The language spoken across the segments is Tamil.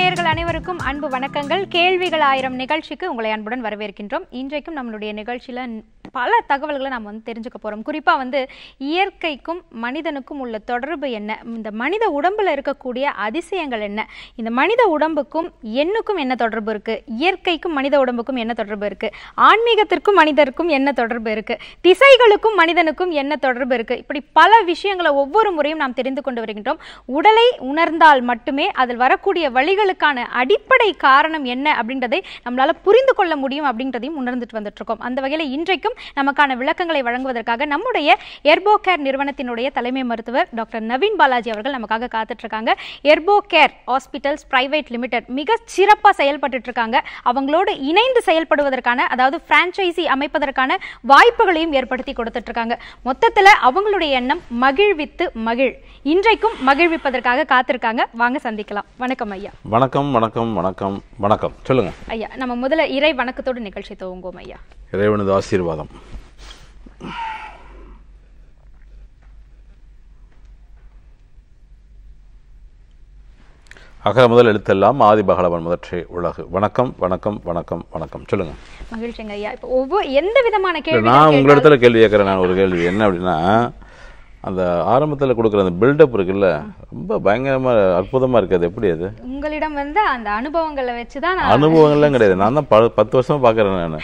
நேர்கள் அனைவருக்கும் அன்பு வணக்கங்கள் கேள்விகள் ஆயிரம் நிகழ்ச்சிக்கு உங்களை அன்புடன் வரவேற்கின்றோம் இன்றைக்கும் நம்மளுடைய நிகழ்ச்சியில் பல தகவல்களை நம்ம வந்து தெரிஞ்சுக்க போகிறோம் குறிப்பாக வந்து இயற்கைக்கும் மனிதனுக்கும் உள்ள தொடர்பு என்ன இந்த மனித உடம்பில் இருக்கக்கூடிய அதிசயங்கள் என்ன இந்த மனித உடம்புக்கும் எண்ணுக்கும் என்ன தொடர்பு இருக்குது இயற்கைக்கும் மனித உடம்புக்கும் என்ன தொடர்பு இருக்குது ஆன்மீகத்திற்கும் மனிதருக்கும் என்ன தொடர்பு இருக்குது திசைகளுக்கும் மனிதனுக்கும் என்ன தொடர்பு இருக்குது இப்படி பல விஷயங்களை ஒவ்வொரு முறையும் நாம் தெரிந்து கொண்டு வருகின்றோம் உடலை உணர்ந்தால் மட்டுமே அதில் வரக்கூடிய வழிகள் பிரச்சனைகளுக்கான அடிப்படை காரணம் என்ன அப்படின்றதை நம்மளால புரிந்து கொள்ள முடியும் அப்படின்றதையும் உணர்ந்துட்டு வந்துட்டு இருக்கோம் அந்த வகையில் இன்றைக்கும் நமக்கான விளக்கங்களை வழங்குவதற்காக நம்முடைய எர்போ கேர் நிறுவனத்தினுடைய தலைமை மருத்துவர் டாக்டர் நவீன் பாலாஜி அவர்கள் நமக்காக காத்துட்டு இருக்காங்க எர்போ கேர் ஹாஸ்பிட்டல்ஸ் பிரைவேட் லிமிடெட் மிக சிறப்பாக செயல்பட்டு இருக்காங்க அவங்களோடு இணைந்து செயல்படுவதற்கான அதாவது பிரான்ச்சைசி அமைப்பதற்கான வாய்ப்புகளையும் ஏற்படுத்தி கொடுத்துட்டு இருக்காங்க மொத்தத்தில் அவங்களுடைய எண்ணம் மகிழ்வித்து மகிழ் இன்றைக்கும் மகிழ்விப்பதற்காக காத்திருக்காங்க வாங்க சந்திக்கலாம் வணக்கம் ஐயா வணக்கம் வணக்கம் வணக்கம் வணக்கம் சொல்லுங்க ஐயா நம்ம முதல்ல இறை வணக்கத்தோடு நிகழ்ச்சி துவங்குவோம் ஐயா இறைவனது ஆசீர்வாதம் அகர முதல் எழுத்தெல்லாம் ஆதி பகலவன் முதற்றே உலகு வணக்கம் வணக்கம் வணக்கம் வணக்கம் சொல்லுங்க மகிழ்ச்சிங்க ஐயா இப்போ ஒவ்வொரு எந்த விதமான கேள்வி நான் உங்களிடத்துல கேள்வி கேட்குறேன் நான் ஒரு கேள்வி என்ன அப்படின்னா அந்த ஆரம்பத்தில் கொடுக்குற அந்த பில்டப் இருக்குல்ல ரொம்ப பயங்கரமாக அற்புதமாக இருக்குது எப்படி அது உங்களிடம் வந்து அந்த அனுபவங்களை வச்சு தான் அனுபவங்கள்லாம் கிடையாது நான் தான் ப பத்து வருஷமாக பார்க்குறேன் நான்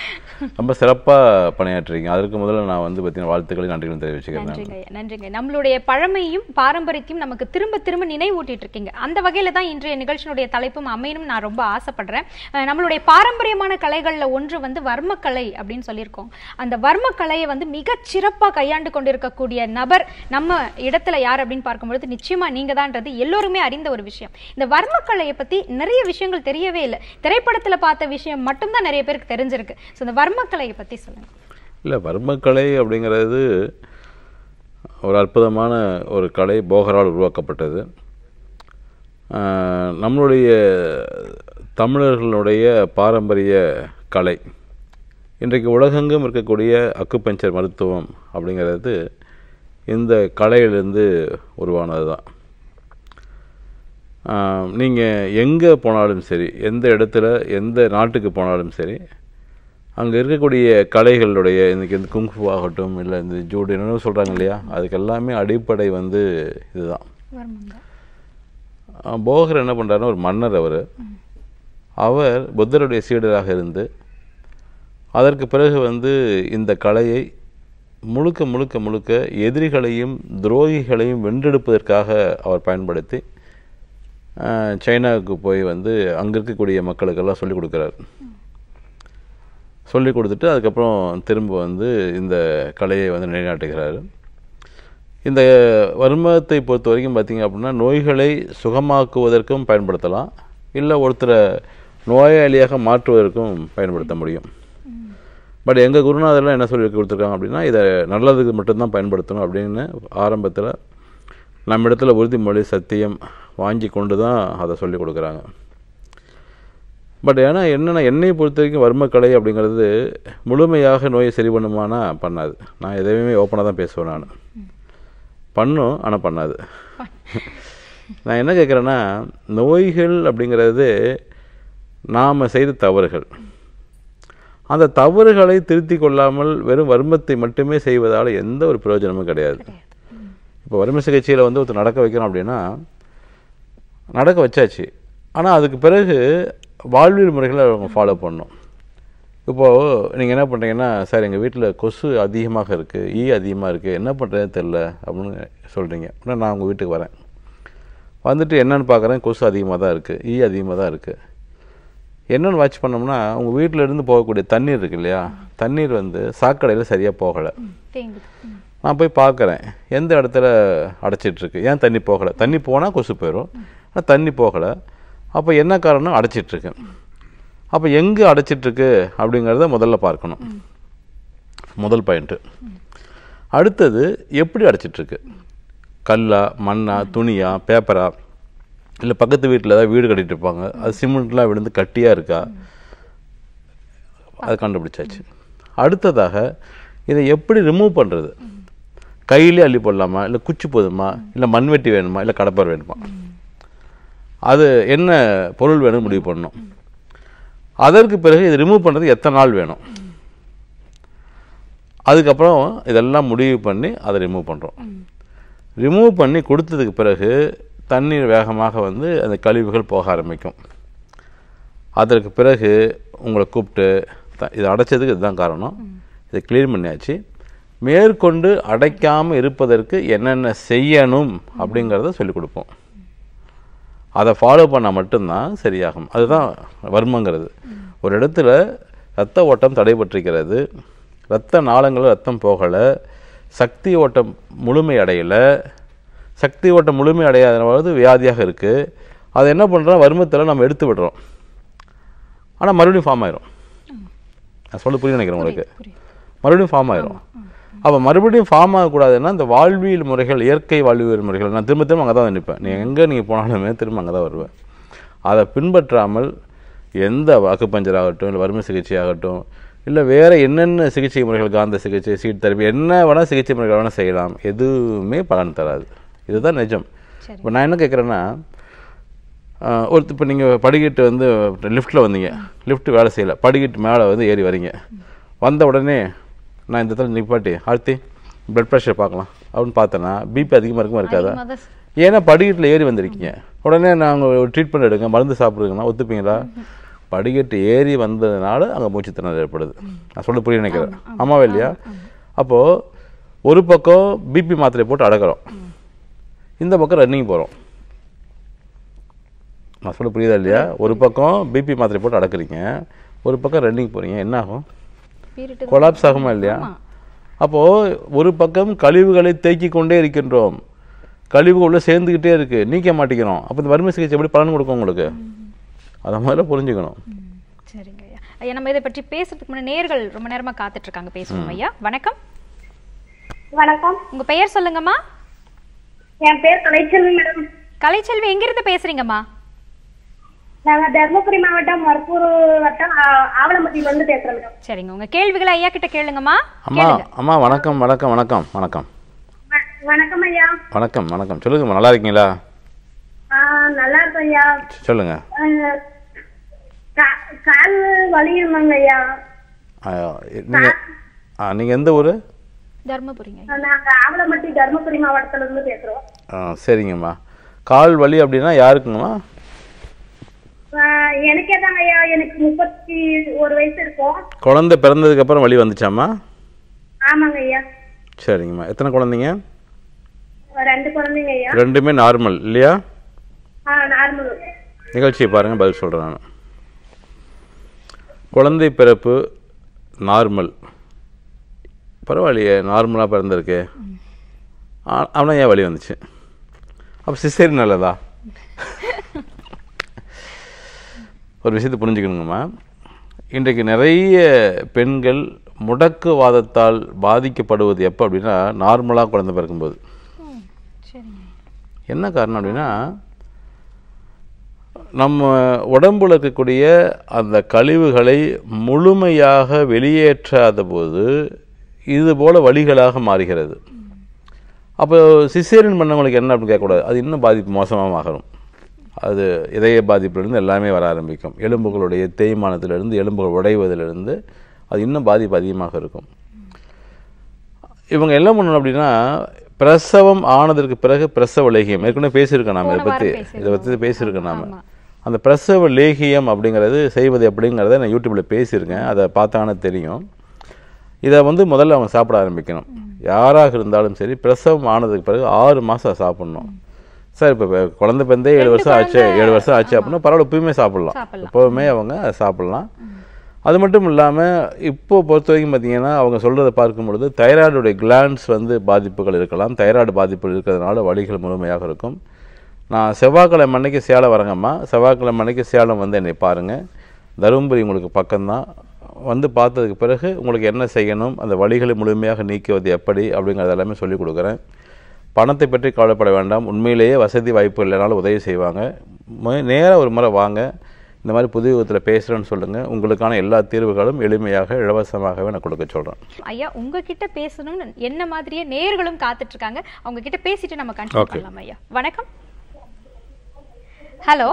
ரொம்ப சிறப்பாக பணியாற்றுறீங்க அதற்கு முதல்ல நான் வந்து பார்த்தீங்கன்னா வாழ்த்துக்களை நன்றிகளும் தெரிவிச்சுக்கிறேன் நன்றிங்க நன்றிங்க நம்மளுடைய பழமையும் பாரம்பரியத்தையும் நமக்கு திரும்ப திரும்ப நினைவூட்டிட்டு இருக்கீங்க அந்த வகையில் தான் இன்றைய நிகழ்ச்சியினுடைய தலைப்பும் அமையணும் நான் ரொம்ப ஆசைப்படுறேன் நம்மளுடைய பாரம்பரியமான கலைகளில் ஒன்று வந்து வர்மக்கலை அப்படின்னு சொல்லியிருக்கோம் அந்த வர்மக்கலையை வந்து மிக சிறப்பாக கையாண்டு கொண்டிருக்கக்கூடிய நபர் நம்ம இடத்துல யார் அப்படின்னு பார்க்கும்பொழுது நிச்சயமாக நீங்கள் தான்ன்றது எல்லோருமே அறிந்த ஒரு விஷயம் இந்த வர்மக்கலையை பற்றி நிறைய விஷயங்கள் தெரியவே இல்லை திரைப்படத்தில் பார்த்த விஷயம் மட்டும்தான் நிறைய பேருக்கு தெரிஞ்சிருக்கு ஸோ இந்த வர்மக்கலையை பற்றி சொல்லுங்கள் இல்லை வர்மக்கலை அப்படிங்கிறது ஒரு அற்புதமான ஒரு கலை போகரால் உருவாக்கப்பட்டது நம்மளுடைய தமிழர்களுடைய பாரம்பரிய கலை இன்றைக்கு உலகெங்கும் இருக்கக்கூடிய அக்குப்பஞ்சர் மருத்துவம் அப்படிங்கிறது இந்த கலையிலேருந்து உருவானது தான் நீங்கள் எங்கே போனாலும் சரி எந்த இடத்துல எந்த நாட்டுக்கு போனாலும் சரி அங்கே இருக்கக்கூடிய கலைகளுடைய இன்றைக்கி இந்த குங்கு ஆகட்டும் இல்லை இந்த ஜூடு என்ன சொல்கிறாங்க இல்லையா அதுக்கெல்லாமே அடிப்படை வந்து இதுதான் போகர் என்ன பண்ணுறாருன்னா ஒரு மன்னர் அவர் அவர் புத்தருடைய சீடராக இருந்து அதற்கு பிறகு வந்து இந்த கலையை முழுக்க முழுக்க முழுக்க எதிரிகளையும் துரோகிகளையும் வென்றெடுப்பதற்காக அவர் பயன்படுத்தி சைனாவுக்கு போய் வந்து அங்கே இருக்கக்கூடிய மக்களுக்கெல்லாம் சொல்லிக் கொடுக்குறார் சொல்லி கொடுத்துட்டு அதுக்கப்புறம் திரும்ப வந்து இந்த கலையை வந்து நிலைநாட்டுகிறார் இந்த வர்மத்தை பொறுத்த வரைக்கும் பார்த்திங்க அப்படின்னா நோய்களை சுகமாக்குவதற்கும் பயன்படுத்தலாம் இல்லை ஒருத்தரை நோயாளியாக மாற்றுவதற்கும் பயன்படுத்த முடியும் பட் எங்கள் குருநாதர்லாம் என்ன சொல்லி கொடுத்துருக்காங்க அப்படின்னா இதை நல்லதுக்கு மட்டும்தான் பயன்படுத்தணும் அப்படின்னு ஆரம்பத்தில் நம்ம இடத்துல உறுதிமொழி சத்தியம் வாங்கி கொண்டு தான் அதை சொல்லி கொடுக்குறாங்க பட் ஏன்னா என்னென்னா என்னை பொறுத்த வரைக்கும் வர்மக்கலை அப்படிங்கிறது முழுமையாக நோயை சரி பண்ணுமானா பண்ணாது நான் எதையுமே ஓப்பனாக தான் பேசுவேன் நான் பண்ணும் ஆனால் பண்ணாது நான் என்ன கேட்குறேன்னா நோய்கள் அப்படிங்கிறது நாம் செய்த தவறுகள் அந்த தவறுகளை திருத்தி கொள்ளாமல் வெறும் வர்மத்தை மட்டுமே செய்வதால் எந்த ஒரு பிரயோஜனமும் கிடையாது இப்போ வறுமை சிகிச்சையில் வந்து ஒருத்தர் நடக்க வைக்கிறோம் அப்படின்னா நடக்க வச்சாச்சு ஆனால் அதுக்கு பிறகு வாழ்வியல் முறைகளை அவங்க ஃபாலோ பண்ணணும் இப்போது நீங்கள் என்ன பண்ணுறீங்கன்னா சார் எங்கள் வீட்டில் கொசு அதிகமாக இருக்குது ஈ அதிகமாக இருக்குது என்ன பண்ணுறதுன்னு தெரில அப்படின்னு சொல்கிறீங்க உடனே நான் உங்கள் வீட்டுக்கு வரேன் வந்துட்டு என்னென்னு பார்க்குறேன் கொசு அதிகமாக தான் இருக்குது ஈ அதிகமாக தான் இருக்குது என்னென்னு வாட்ச் பண்ணோம்னா உங்கள் வீட்டிலேருந்து போகக்கூடிய தண்ணீர் இருக்கு இல்லையா தண்ணீர் வந்து சாக்கடையில் சரியாக போகலை நான் போய் பார்க்குறேன் எந்த இடத்துல அடைச்சிட்ருக்கு ஏன் தண்ணி போகலை தண்ணி போனால் கொசு போயிடும் ஆனால் தண்ணி போகலை அப்போ என்ன காரணம் அடைச்சிட்ருக்கு அப்போ எங்கே அடைச்சிட்ருக்கு அப்படிங்கிறத முதல்ல பார்க்கணும் முதல் பாயிண்ட்டு அடுத்தது எப்படி அடைச்சிட்ருக்கு கல்லா மண்ணா துணியா பேப்பரா இல்லை பக்கத்து வீட்டில் ஏதாவது வீடு கட்டிகிட்டு இருப்பாங்க அது சிமெண்ட்லாம் விழுந்து கட்டியாக இருக்கா அதை கண்டுபிடிச்சாச்சு அடுத்ததாக இதை எப்படி ரிமூவ் பண்ணுறது கையிலே அள்ளி போடலாமா இல்லை குச்சி போதுமா இல்லை மண்வெட்டி வேணுமா இல்லை கடப்பார் வேணுமா அது என்ன பொருள் வேணும் முடிவு பண்ணணும் அதற்கு பிறகு இது ரிமூவ் பண்ணுறதுக்கு எத்தனை நாள் வேணும் அதுக்கப்புறம் இதெல்லாம் முடிவு பண்ணி அதை ரிமூவ் பண்ணுறோம் ரிமூவ் பண்ணி கொடுத்ததுக்கு பிறகு தண்ணீர் வேகமாக வந்து அந்த கழிவுகள் போக ஆரம்பிக்கும் அதற்கு பிறகு உங்களை கூப்பிட்டு த இதை அடைச்சதுக்கு இதுதான் காரணம் இதை க்ளீன் பண்ணியாச்சு மேற்கொண்டு அடைக்காமல் இருப்பதற்கு என்னென்ன செய்யணும் அப்படிங்கிறத சொல்லிக் கொடுப்போம் அதை ஃபாலோ பண்ணால் மட்டும்தான் சரியாகும் அதுதான் வர்மங்கிறது ஒரு இடத்துல ரத்த ஓட்டம் தடைபட்டிருக்கிறது ரத்த நாளங்களில் ரத்தம் போகலை சக்தி ஓட்டம் முழுமை அடையலை சக்தி ஓட்டம் முழுமை அடையாதனாவது வியாதியாக இருக்குது அதை என்ன பண்ணுறோம் வர்மத்தில் நம்ம எடுத்து விடுறோம் ஆனால் மறுபடியும் ஃபார்ம் ஆயிரும் நான் சொல்ல புரிய நினைக்கிறேன் உங்களுக்கு மறுபடியும் ஃபார்ம் ஆயிரும் அப்போ மறுபடியும் ஃபார்ம் ஆகக்கூடாதுன்னா இந்த வாழ்வியல் முறைகள் இயற்கை வாழ்வியல் முறைகள் நான் திரும்ப திரும்ப அங்கே தான் நிற்பேன் நீ எங்கே நீங்கள் போனாலுமே திரும்ப அங்கே தான் வருவேன் அதை பின்பற்றாமல் எந்த வாக்குப்பஞ்சர் ஆகட்டும் இல்லை வறுமை சிகிச்சை ஆகட்டும் இல்லை வேறு என்னென்ன சிகிச்சை முறைகள் காந்த சிகிச்சை சீட் தெரப்பி என்ன வேணால் சிகிச்சை முறைகள் வேணால் செய்யலாம் எதுவுமே பலன் தராது இதுதான் நிஜம் இப்போ நான் என்ன கேட்குறேன்னா ஒருத்தர் இப்போ நீங்கள் படிக்கிட்டு வந்து லிஃப்ட்டில் வந்தீங்க லிஃப்ட் வேலை செய்யலை படிக்கிட்டு மேலே வந்து ஏறி வரீங்க வந்த உடனே நான் இந்த இடத்துல நிப்பாட்டி அடுத்து பிளட் ப்ரெஷர் பார்க்கலாம் அப்படின்னு பார்த்தேன்னா பிபி அதிகமாக இருக்குமா இருக்காதா ஏன்னா படிக்கட்டில் ஏறி வந்திருக்கீங்க உடனே நாங்கள் ஒரு ட்ரீட்மெண்ட் எடுங்க மருந்து சாப்பிட்றதுங்கன்னா ஒத்துப்பீங்களா படிக்கட்டு ஏறி வந்ததுனால அங்கே மூச்சுத்திணறல் ஏற்படுது நான் சொல்ல புரிய நினைக்கிறேன் ஆமாவே இல்லையா அப்போது ஒரு பக்கம் பிபி மாத்திரை போட்டு அடக்கிறோம் இந்த பக்கம் ரன்னிங் போகிறோம் நான் சொல்ல புரியுதா இல்லையா ஒரு பக்கம் பிபி மாத்திரை போட்டு அடக்குறீங்க ஒரு பக்கம் ரன்னிங் போகிறீங்க என்ன ஆகும் கொலாப்ஸ் ஆகுமா இல்லையா அப்போ ஒரு பக்கம் கழிவுகளை தேக்கி கொண்டே இருக்கின்றோம் கழிவு உள்ள சேர்ந்துகிட்டே இருக்கு நீக்க மாட்டேங்கிறோம் அப்போ இந்த வறுமை சிகிச்சை எப்படி பலன் கொடுக்கும் உங்களுக்கு அதை மாதிரி புரிஞ்சுக்கணும் சரிங்க ஐயா நம்ம இதை பற்றி பேசுறதுக்கு முன்னாடி நேர்கள் ரொம்ப நேரமா காத்துட்டு இருக்காங்க பேசணும் ஐயா வணக்கம் வணக்கம் உங்க பெயர் சொல்லுங்கம்மா என் பேர் கலைச்செல்வி மேடம் கலைச்செல்வி எங்கிருந்து பேசுறீங்கம்மா நாங்க தர்மபுரி மாவட்டம் மருப்பூர் வட்டம் ஆவலம்பட்டியில இருந்து பேசுறோம் மேடம் சரிங்க உங்க கேள்விகளை ஐயா கிட்ட கேளுங்கம்மா அம்மா அம்மா வணக்கம் வணக்கம் வணக்கம் வணக்கம் வணக்கம் ஐயா வணக்கம் வணக்கம் சொல்லுங்க நல்லா இருக்கீங்களா நல்லா இருக்கோம் ஐயா சொல்லுங்க கால் வலியுமாங்க ஐயா நீங்க நீங்க எந்த ஊரு தர்மபுரிங்க நாங்க ஆவலம்பட்டி தர்மபுரி மாவட்டத்துல இருந்து பேசுறோம் சரிங்கம்மா கால் வலி அப்படின்னா யாருக்குங்கம்மா எனக்கே தாங்க ஐயா எனக்கு முப்பத்தி ஒரு வயசு இருக்கும் குழந்தை பிறந்ததுக்கு அப்புறம் வழி வந்துச்சாமா ஆமாங்க ஐயா சரிங்கம்மா எத்தனை குழந்தைங்க ரெண்டு குழந்தைங்க ஐயா ரெண்டுமே நார்மல் இல்லையா நார்மல் நிகழ்ச்சியை பாருங்க பதில் சொல்கிறேன் நான் குழந்தை பிறப்பு நார்மல் பரவாயில்லையே நார்மலாக பிறந்திருக்கு ஆனால் ஏன் வழி வந்துச்சு அப்போ சிசேரி நல்லதா ஒரு விஷயத்தை புரிஞ்சுக்கணுங்கம்மா இன்றைக்கு நிறைய பெண்கள் முடக்குவாதத்தால் பாதிக்கப்படுவது எப்போ அப்படின்னா நார்மலாக குழந்தை பிறக்கும்போது என்ன காரணம் அப்படின்னா நம்ம உடம்புல இருக்கக்கூடிய அந்த கழிவுகளை முழுமையாக வெளியேற்றாத போது இது போல் வழிகளாக மாறுகிறது அப்போ சிசேரின் பண்ணவங்களுக்கு என்ன அப்படின்னு கேட்கக்கூடாது அது இன்னும் பாதிப்பு மோசமாக ஆகணும் அது இதய பாதிப்பிலிருந்து எல்லாமே வர ஆரம்பிக்கும் எலும்புகளுடைய தேய்மானத்திலிருந்து எலும்புகள் உடைவதிலிருந்து அது இன்னும் பாதிப்பு அதிகமாக இருக்கும் இவங்க என்ன பண்ணணும் அப்படின்னா பிரசவம் ஆனதற்கு பிறகு பிரசவ லேகியம் ஏற்கனவே பேசியிருக்கோம் நாம் இதை பற்றி இதை பற்றி பேசியிருக்கோம் நாம் அந்த பிரசவ லேகியம் அப்படிங்கிறது செய்வது அப்படிங்கிறத நான் யூடியூப்பில் பேசியிருக்கேன் அதை பார்த்தானே தெரியும் இதை வந்து முதல்ல அவங்க சாப்பிட ஆரம்பிக்கணும் யாராக இருந்தாலும் சரி பிரசவம் ஆனதுக்கு பிறகு ஆறு மாதம் சாப்பிட்ணும் சார் இப்போ குழந்தை பிறந்தே ஏழு வருஷம் ஆச்சு ஏழு வருஷம் ஆச்சு அப்படின்னா பரவாயில்ல எப்பவுமே சாப்பிட்லாம் எப்போவுமே அவங்க சாப்பிட்லாம் அது மட்டும் இல்லாமல் இப்போ பொறுத்த வரைக்கும் பார்த்தீங்கன்னா அவங்க சொல்கிறத பார்க்கும்பொழுது தைராய்டுடைய கிளான்ஸ் வந்து பாதிப்புகள் இருக்கலாம் தைராய்டு பாதிப்புகள் இருக்கிறதுனால வழிகள் முழுமையாக இருக்கும் நான் செவ்வாய்க்கிழமை அன்னைக்கு சேலம் வரங்கம்மா செவ்வாய்க்கிழமை அன்னைக்கு சேலம் வந்து என்னை பாருங்கள் தருமபுரி உங்களுக்கு பக்கம்தான் வந்து பார்த்ததுக்கு பிறகு உங்களுக்கு என்ன செய்யணும் அந்த வழிகளை முழுமையாக நீக்குவது எப்படி அப்படிங்கிறது எல்லாமே சொல்லிக் கொடுக்குறேன் பணத்தை பற்றி கவலைப்பட வேண்டாம் உண்மையிலேயே வசதி வாய்ப்பு இல்லைனாலும் உதவி செய்வாங்க நேராக ஒரு முறை வாங்க இந்த மாதிரி புது விதத்தில் பேசுகிறேன்னு சொல்லுங்கள் உங்களுக்கான எல்லா தீர்வுகளும் எளிமையாக இலவசமாகவே நான் கொடுக்க சொல்கிறேன் ஐயா உங்ககிட்ட பேசணும்னு என்ன மாதிரியே நேர்களும் காத்துட்ருக்காங்க கிட்ட பேசிட்டு நம்ம கண்டிப்பாக ஐயா வணக்கம் ஹலோ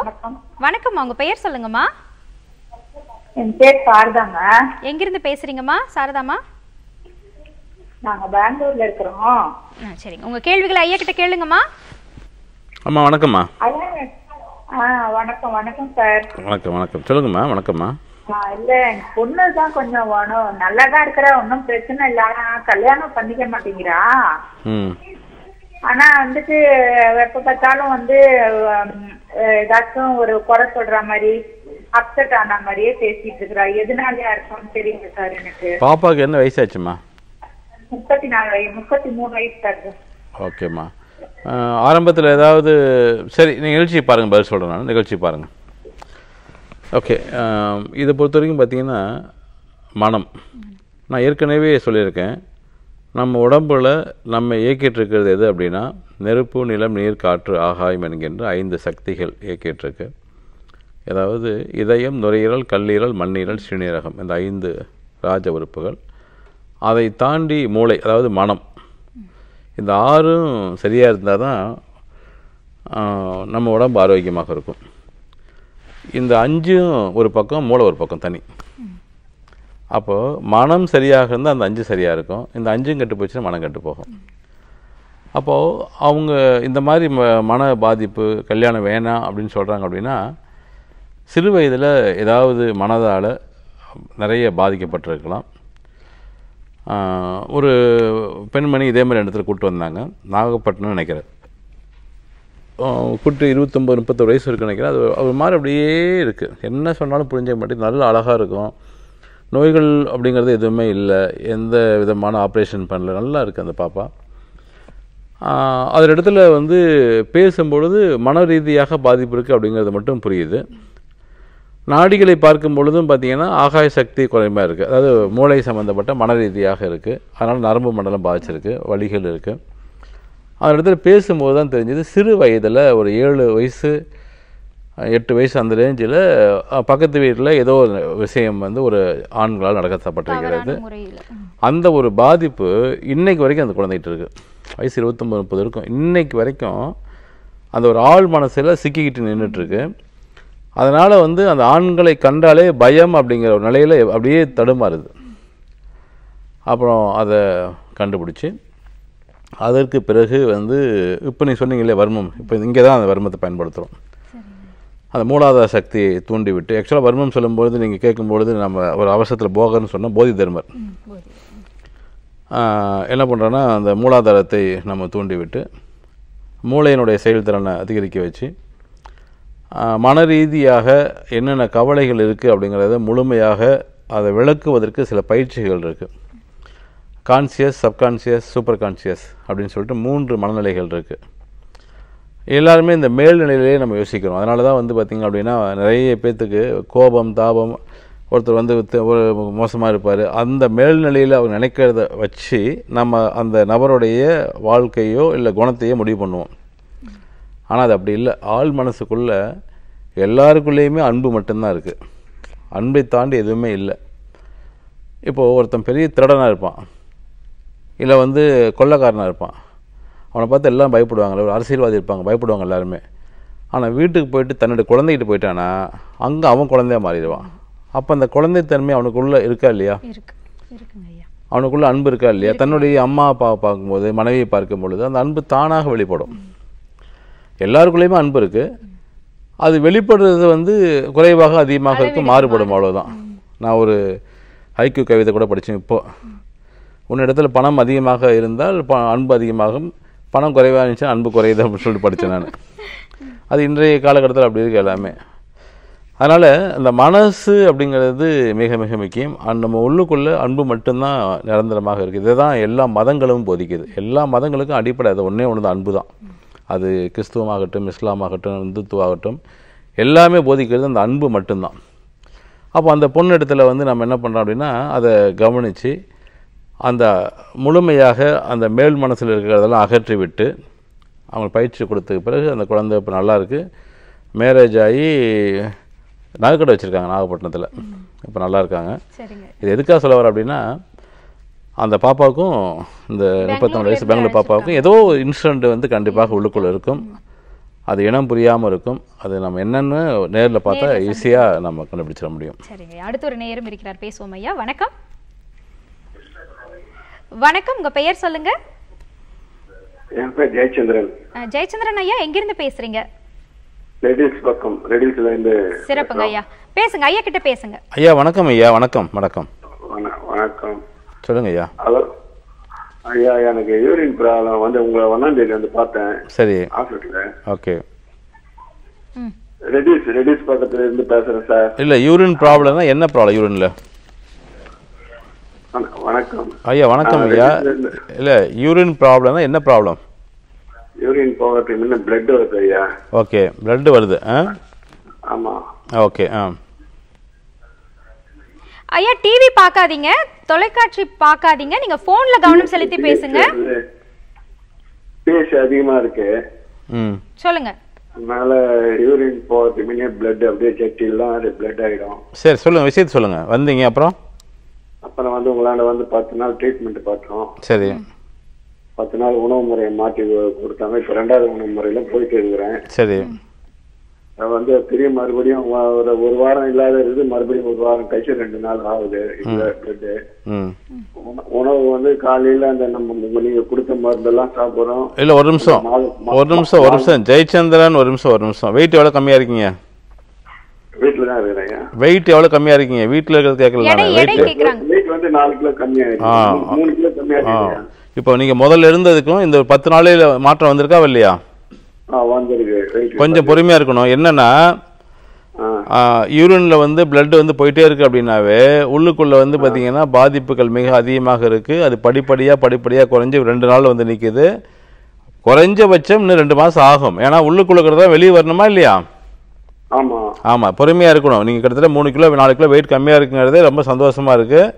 வணக்கம் உங்க பெயர் சொல்லுங்கம்மா என் பேர் எங்கிருந்து பேசுறீங்கம்மா சாரதாமா நாங்க பெங்களூர்ல இருக்கிறோம் சரிங்க உங்க கேள்விகளை ஐயா கிட்ட கேளுங்கம்மா அம்மா வணக்கம்மா வணக்கம் வணக்கம் சார் வணக்கம் வணக்கம் சொல்லுங்கம்மா வணக்கம்மா இல்ல பொண்ணு தான் கொஞ்சம் வேணும் நல்லா தான் இருக்கிற ஒன்றும் பிரச்சனை இல்ல ஆனா கல்யாணம் பண்ணிக்க மாட்டேங்கிறா ஆனா வந்துட்டு எப்ப பார்த்தாலும் வந்து ஏதாச்சும் ஒரு குறை சொல்ற மாதிரி அப்செட் ஆன மாதிரியே பேசிட்டு இருக்கிறா எதனாலயா இருக்கும்னு தெரியுங்க சார் எனக்கு பாப்பாக்கு என்ன வயசாச்சுமா முப்பத்தி நாலு முப்பத்தி மூணு வயசு சார் ஓகேம்மா ஆரம்பத்தில் ஏதாவது சரி நிகழ்ச்சி பாருங்கள் பதில் சொல்கிறேன் நான் நிகழ்ச்சி பாருங்கள் ஓகே இதை பொறுத்த வரைக்கும் பார்த்தீங்கன்னா மனம் நான் ஏற்கனவே சொல்லியிருக்கேன் நம்ம உடம்பில் நம்ம இயக்கிட்டுருக்கிறது எது அப்படின்னா நெருப்பு நிலம் நீர் காற்று ஆகாயம் என்கின்ற ஐந்து சக்திகள் இயக்கிட்டுருக்கு அதாவது இதயம் நுரையீரல் கல்லீரல் மண்ணீரல் சிறுநீரகம் இந்த ஐந்து ராஜ உறுப்புகள் அதை தாண்டி மூளை அதாவது மனம் இந்த ஆறும் சரியாக இருந்தால் தான் நம்ம உடம்பு ஆரோக்கியமாக இருக்கும் இந்த அஞ்சும் ஒரு பக்கம் மூளை ஒரு பக்கம் தனி அப்போது மனம் சரியாக இருந்தால் அந்த அஞ்சு சரியாக இருக்கும் இந்த அஞ்சும் கெட்டு போச்சுன்னா மனம் கெட்டு போகும் அப்போது அவங்க இந்த மாதிரி ம மன பாதிப்பு கல்யாணம் வேணாம் அப்படின்னு சொல்கிறாங்க அப்படின்னா சிறு வயதில் ஏதாவது மனதால் நிறைய பாதிக்கப்பட்டிருக்கலாம் ஒரு பெண்மணி இதே மாதிரி இடத்துல கூப்பிட்டு வந்தாங்க நாகப்பட்டினம் நினைக்கிறேன் கூட்டு இருபத்தொம்பது முப்பத்தொரு வயசு இருக்குன்னு நினைக்கிறேன் அது ஒரு மாதிரி அப்படியே இருக்குது என்ன சொன்னாலும் புரிஞ்ச மாட்டேங்குது நல்ல அழகாக இருக்கும் நோய்கள் அப்படிங்கிறது எதுவுமே இல்லை எந்த விதமான ஆப்ரேஷன் பண்ணல நல்லா இருக்குது அந்த பாப்பா அதில் இடத்துல வந்து பேசும்பொழுது மன ரீதியாக பாதிப்பு இருக்குது அப்படிங்கிறது மட்டும் புரியுது நாடிகளை பார்க்கும் பொழுதும் பார்த்திங்கன்னா ஆகாய சக்தி குறைவாக இருக்குது அதாவது மூளை சம்மந்தப்பட்ட மன ரீதியாக இருக்குது அதனால் நரம்பு மண்டலம் பாதிச்சிருக்கு வழிகள் இருக்குது அந்த இடத்துல பேசும்போது தான் தெரிஞ்சது சிறு வயதில் ஒரு ஏழு வயசு எட்டு வயசு அந்த ரேஞ்சில் பக்கத்து வீட்டில் ஏதோ ஒரு விஷயம் வந்து ஒரு ஆண்களால் நடக்கப்பட்டிருக்கிறது அந்த ஒரு பாதிப்பு இன்றைக்கு வரைக்கும் அந்த குழந்தைகிட்டு இருக்குது வயசு இருபத்தொம்பது முப்பது இருக்கும் இன்றைக்கு வரைக்கும் அந்த ஒரு ஆள் மனசில் சிக்கிக்கிட்டு நின்றுட்டுருக்கு அதனால் வந்து அந்த ஆண்களை கண்டாலே பயம் அப்படிங்கிற ஒரு நிலையில் அப்படியே தடுமாறுது அப்புறம் அதை கண்டுபிடிச்சி அதற்கு பிறகு வந்து இப்போ நீங்கள் சொன்னீங்களே வர்மம் இப்போ இங்கே தான் அந்த வர்மத்தை பயன்படுத்துகிறோம் அந்த மூலாதார சக்தியை தூண்டிவிட்டு ஆக்சுவலாக வர்மம் சொல்லும்பொழுது நீங்கள் கேட்கும்பொழுது நம்ம ஒரு அவசரத்தில் போகன்னு சொன்னால் போதி தர்மர் என்ன பண்ணுறோன்னா அந்த மூலாதாரத்தை நம்ம தூண்டிவிட்டு மூளையினுடைய செயல்திறனை அதிகரிக்க வச்சு மன ரீதியாக என்னென்ன கவலைகள் இருக்குது அப்படிங்கிறத முழுமையாக அதை விளக்குவதற்கு சில பயிற்சிகள் இருக்குது கான்சியஸ் சப்கான்சியஸ் சூப்பர் கான்சியஸ் அப்படின்னு சொல்லிட்டு மூன்று மனநிலைகள் இருக்குது எல்லாருமே இந்த மேல்நிலையிலே நம்ம யோசிக்கிறோம் அதனால தான் வந்து பார்த்திங்க அப்படின்னா நிறைய பேர்த்துக்கு கோபம் தாபம் ஒருத்தர் வந்து ஒரு மோசமாக இருப்பார் அந்த மேல்நிலையில் அவர் நினைக்கிறத வச்சு நம்ம அந்த நபருடைய வாழ்க்கையோ இல்லை குணத்தையோ முடிவு பண்ணுவோம் ஆனால் அது அப்படி இல்லை ஆள் மனசுக்குள்ளே எல்லாருக்குள்ளேயுமே அன்பு மட்டும்தான் இருக்குது அன்பை தாண்டி எதுவுமே இல்லை இப்போது ஒருத்தன் பெரிய திருடனாக இருப்பான் இல்லை வந்து கொள்ளக்காரனாக இருப்பான் அவனை பார்த்து எல்லாம் பயப்படுவாங்க ஒரு அரசியல்வாதி இருப்பாங்க பயப்படுவாங்க எல்லாருமே ஆனால் வீட்டுக்கு போயிட்டு தன்னுடைய குழந்தைகிட்ட போயிட்டானா அங்கே அவன் குழந்தைய மாறிடுவான் அப்போ அந்த குழந்தை தன்மை அவனுக்குள்ளே இருக்கா இல்லையா அவனுக்குள்ளே அன்பு இருக்கா இல்லையா தன்னுடைய அம்மா அப்பாவை பார்க்கும்போது மனைவியை பார்க்கும் பொழுது அந்த அன்பு தானாக வெளிப்படும் எல்லாருக்குள்ளேயுமே அன்பு இருக்குது அது வெளிப்படுறது வந்து குறைவாக அதிகமாக இருக்கும் மாறுபடும் அவ்வளோதான் நான் ஒரு ஹைக்கு கவிதை கூட படித்தேன் இப்போது உன் இடத்துல பணம் அதிகமாக இருந்தால் ப அன்பு அதிகமாகும் பணம் குறைவாக இருந்துச்சுன்னா அன்பு குறையுது அப்படின்னு சொல்லிட்டு படித்தேன் நான் அது இன்றைய காலகட்டத்தில் அப்படி இருக்குது எல்லாமே அதனால் அந்த மனசு அப்படிங்கிறது மிக மிக முக்கியம் நம்ம உள்ளுக்குள்ளே அன்பு மட்டும்தான் நிரந்தரமாக இருக்குது இதை தான் எல்லா மதங்களும் போதிக்குது எல்லா மதங்களுக்கும் அடிப்படை அது ஒன்றே ஒன்று தான் அன்பு தான் அது கிறிஸ்துவமாகட்டும் இஸ்லாமாகட்டும் இந்துத்துவாகட்டும் எல்லாமே போதிக்கிறது அந்த அன்பு மட்டும்தான் அப்போ அந்த பொண்ணு இடத்துல வந்து நம்ம என்ன பண்ணுறோம் அப்படின்னா அதை கவனித்து அந்த முழுமையாக அந்த மேல் மனசில் இருக்கிறதெல்லாம் அகற்றி விட்டு அவங்களுக்கு பயிற்சி கொடுத்த பிறகு அந்த குழந்தை இப்போ நல்லாயிருக்கு மேரேஜ் ஆகி நகைக்கடை வச்சுருக்காங்க நாகப்பட்டினத்தில் இப்போ நல்லா இருக்காங்க இது எதுக்காக சொல்ல வர அப்படின்னா அந்த பாப்பாவுக்கும் இந்த முப்பத்தி வயசு பெங்களூர் பாப்பாவுக்கும் ஏதோ இன்சிடென்ட் வந்து கண்டிப்பாக உள்ளுக்குள்ளே இருக்கும் அது இனம் புரியாமல் இருக்கும் அது நம்ம என்னென்னு நேரில் பார்த்தா ஈஸியாக நம்ம கண்டுபிடிச்சிட முடியும் சரிங்க அடுத்த ஒரு நேரம் இருக்கிறார் பேசுவோம் ஐயா வணக்கம் வணக்கம் உங்கள் பெயர் சொல்லுங்க என் பேர் ஜெயச்சந்திரன் ஜெயச்சந்திரன் ஐயா எங்கிருந்து பேசுறீங்க ரெடில்ஸ் பக்கம் ரெடில்ஸ்ல இருந்து சிறப்புங்க ஐயா பேசுங்க ஐயா கிட்ட பேசுங்க ஐயா வணக்கம் ஐயா வணக்கம் வணக்கம் வணக்கம் சொல்லுங்க ஐயா ஹலோ ஐயா எனக்கு யூரின் ப்ராப்ளம் வந்து உங்களை ஒன்றாம் தேதி வந்து பார்த்தேன் சரி ஹாஸ்பிட்டல் ஓகே ரெடியூஸ் ரெடியூஸ் பக்கத்துல இருந்து பேசுறேன் சார் இல்ல யூரின் ப்ராப்ளம்னா என்ன ப்ராப்ளம் யூரின்ல வணக்கம் ஐயா வணக்கம் ஐயா இல்ல யூரின் ப்ராப்ளம் என்ன ப்ராப்ளம் யூரின் போகிறதுக்கு முன்ன பிளட் வருது ஐயா ஓகே பிளட் வருது ஆ ஆமாம் ஓகே ஆ ஐயா டிவி பார்க்காதீங்க தொலைக்காட்சி பார்க்காதீங்க நீங்க போன்ல கவனம் செலுத்தி பேசுங்க பேசி அதிகமா இருக்கு சொல்லுங்க அதனால யூரின் போகிறதுமே பிளட் அப்படியே கெட்டிலாம் அது பிளட் ஆகிடும் சரி சொல்லுங்க விஷயத்த சொல்லுங்க வந்தீங்க அப்புறம் அப்புறம் வந்து உங்களாண்ட வந்து பத்து நாள் ட்ரீட்மெண்ட் பார்த்தோம் சரி பத்து நாள் உணவு முறையை மாற்றி கொடுத்தாங்க இப்போ ரெண்டாவது உணவு முறையில போயிட்டு இருக்கிறேன் சரி வந்து பெரிய மறுபடியும் ஒரு ஒரு வாரம் இல்லாத இருக்குது மறுபடியும் ஒரு வாரம் கழிச்சு ரெண்டு நாள் ஆகுது இருக்குது உணவு வந்து காலையில அந்த நம்ம நீங்க கொடுத்த மருந்தெல்லாம் சாப்பிடுறோம் இல்ல ஒரு நிமிஷம் ஒரு நிமிஷம் ஒரு நிமிஷம் ஜெயச்சந்திரன் ஒரு நிமிஷம் ஒரு நிமிஷம் வெயிட் எவ்வளவு கம்மியா இருக்கீங்க வீட்டுல தான் இருக்கிறேங்க வெயிட் எவ்வளவு கம்மியா இருக்கீங்க வீட்டுல இருக்கிறது கேட்கலாம் வெயிட் வெயிட் வந்து நாலு கிலோ கம்மியா இருக்கு மூணு கிலோ கம்மியா இருக்கு இப்போ நீங்க முதல்ல இருந்ததுக்கும் இந்த பத்து நாளையில மாற்றம் வந்திருக்கா இல்லையா கொஞ்சம் பொறுமையாக இருக்கணும் என்னன்னா யூரின்ல வந்து பிளட் வந்து போயிட்டே இருக்கு அப்படின்னாவே உள்ளுக்குள்ள வந்து பார்த்தீங்கன்னா பாதிப்புகள் மிக அதிகமாக இருக்கு அது படிப்படியாக படிப்படியாக குறைஞ்சி ரெண்டு நாள் வந்து நிற்கிது குறைஞ்சபட்சம் இன்னும் ரெண்டு மாதம் ஆகும் ஏன்னா உள்ளுக்குள்ள தான் வெளியே வரணுமா இல்லையா ஆமாம் ஆமாம் பொறுமையாக இருக்கணும் நீங்கள் கிட்டத்தட்ட மூணு கிலோ நாலு கிலோ வெயிட் கம்மியாக இருக்குங்கிறதே ரொம்ப சந்தோஷமாக இருக்குது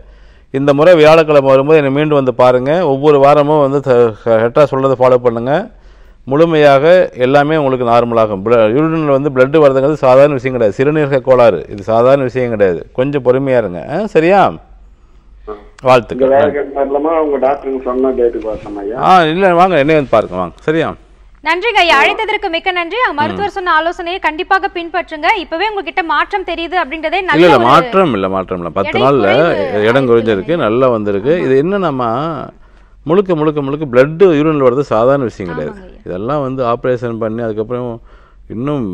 இந்த முறை வியாழக்கிழமை வரும்போது என்னை மீண்டும் வந்து பாருங்கள் ஒவ்வொரு வாரமும் வந்து கரெக்டாக சொல்கிறத ஃபாலோ பண்ணுங்கள் முழுமையாக எல்லாமே உங்களுக்கு நார்மலாகும் யூரினில் வந்து பிளட்டு வருதுங்கிறது சாதாரண விஷயம் கிடையாது சிறுநீரக கோளாறு இது சாதாரண விஷயம் கிடையாது கொஞ்சம் பொறுமையா இருங்க சரியா வாழ்த்துக்கள் ஆ இல்லை வாங்க பாருங்க வாங்க சரியா ஐயா மிக்க நன்றி மருத்துவர் சொன்ன ஆலோசனையை கண்டிப்பாக பின்பற்றுங்க உங்ககிட்ட மாற்றம் தெரியுது அப்படின்றதே இல்ல மாற்றம் இல்ல மாற்றம் பத்து நாள்ல இடம் குறைஞ்சிருக்கு நல்லா வந்திருக்கு இது நம்ம முழுக்க முழுக்க முழுக்க பிளட்டு யூரினில் வர்றது சாதாரண விஷயம் கிடையாது இதெல்லாம் வந்து ஆப்ரேஷன் பண்ணி அதுக்கப்புறம் இன்னும்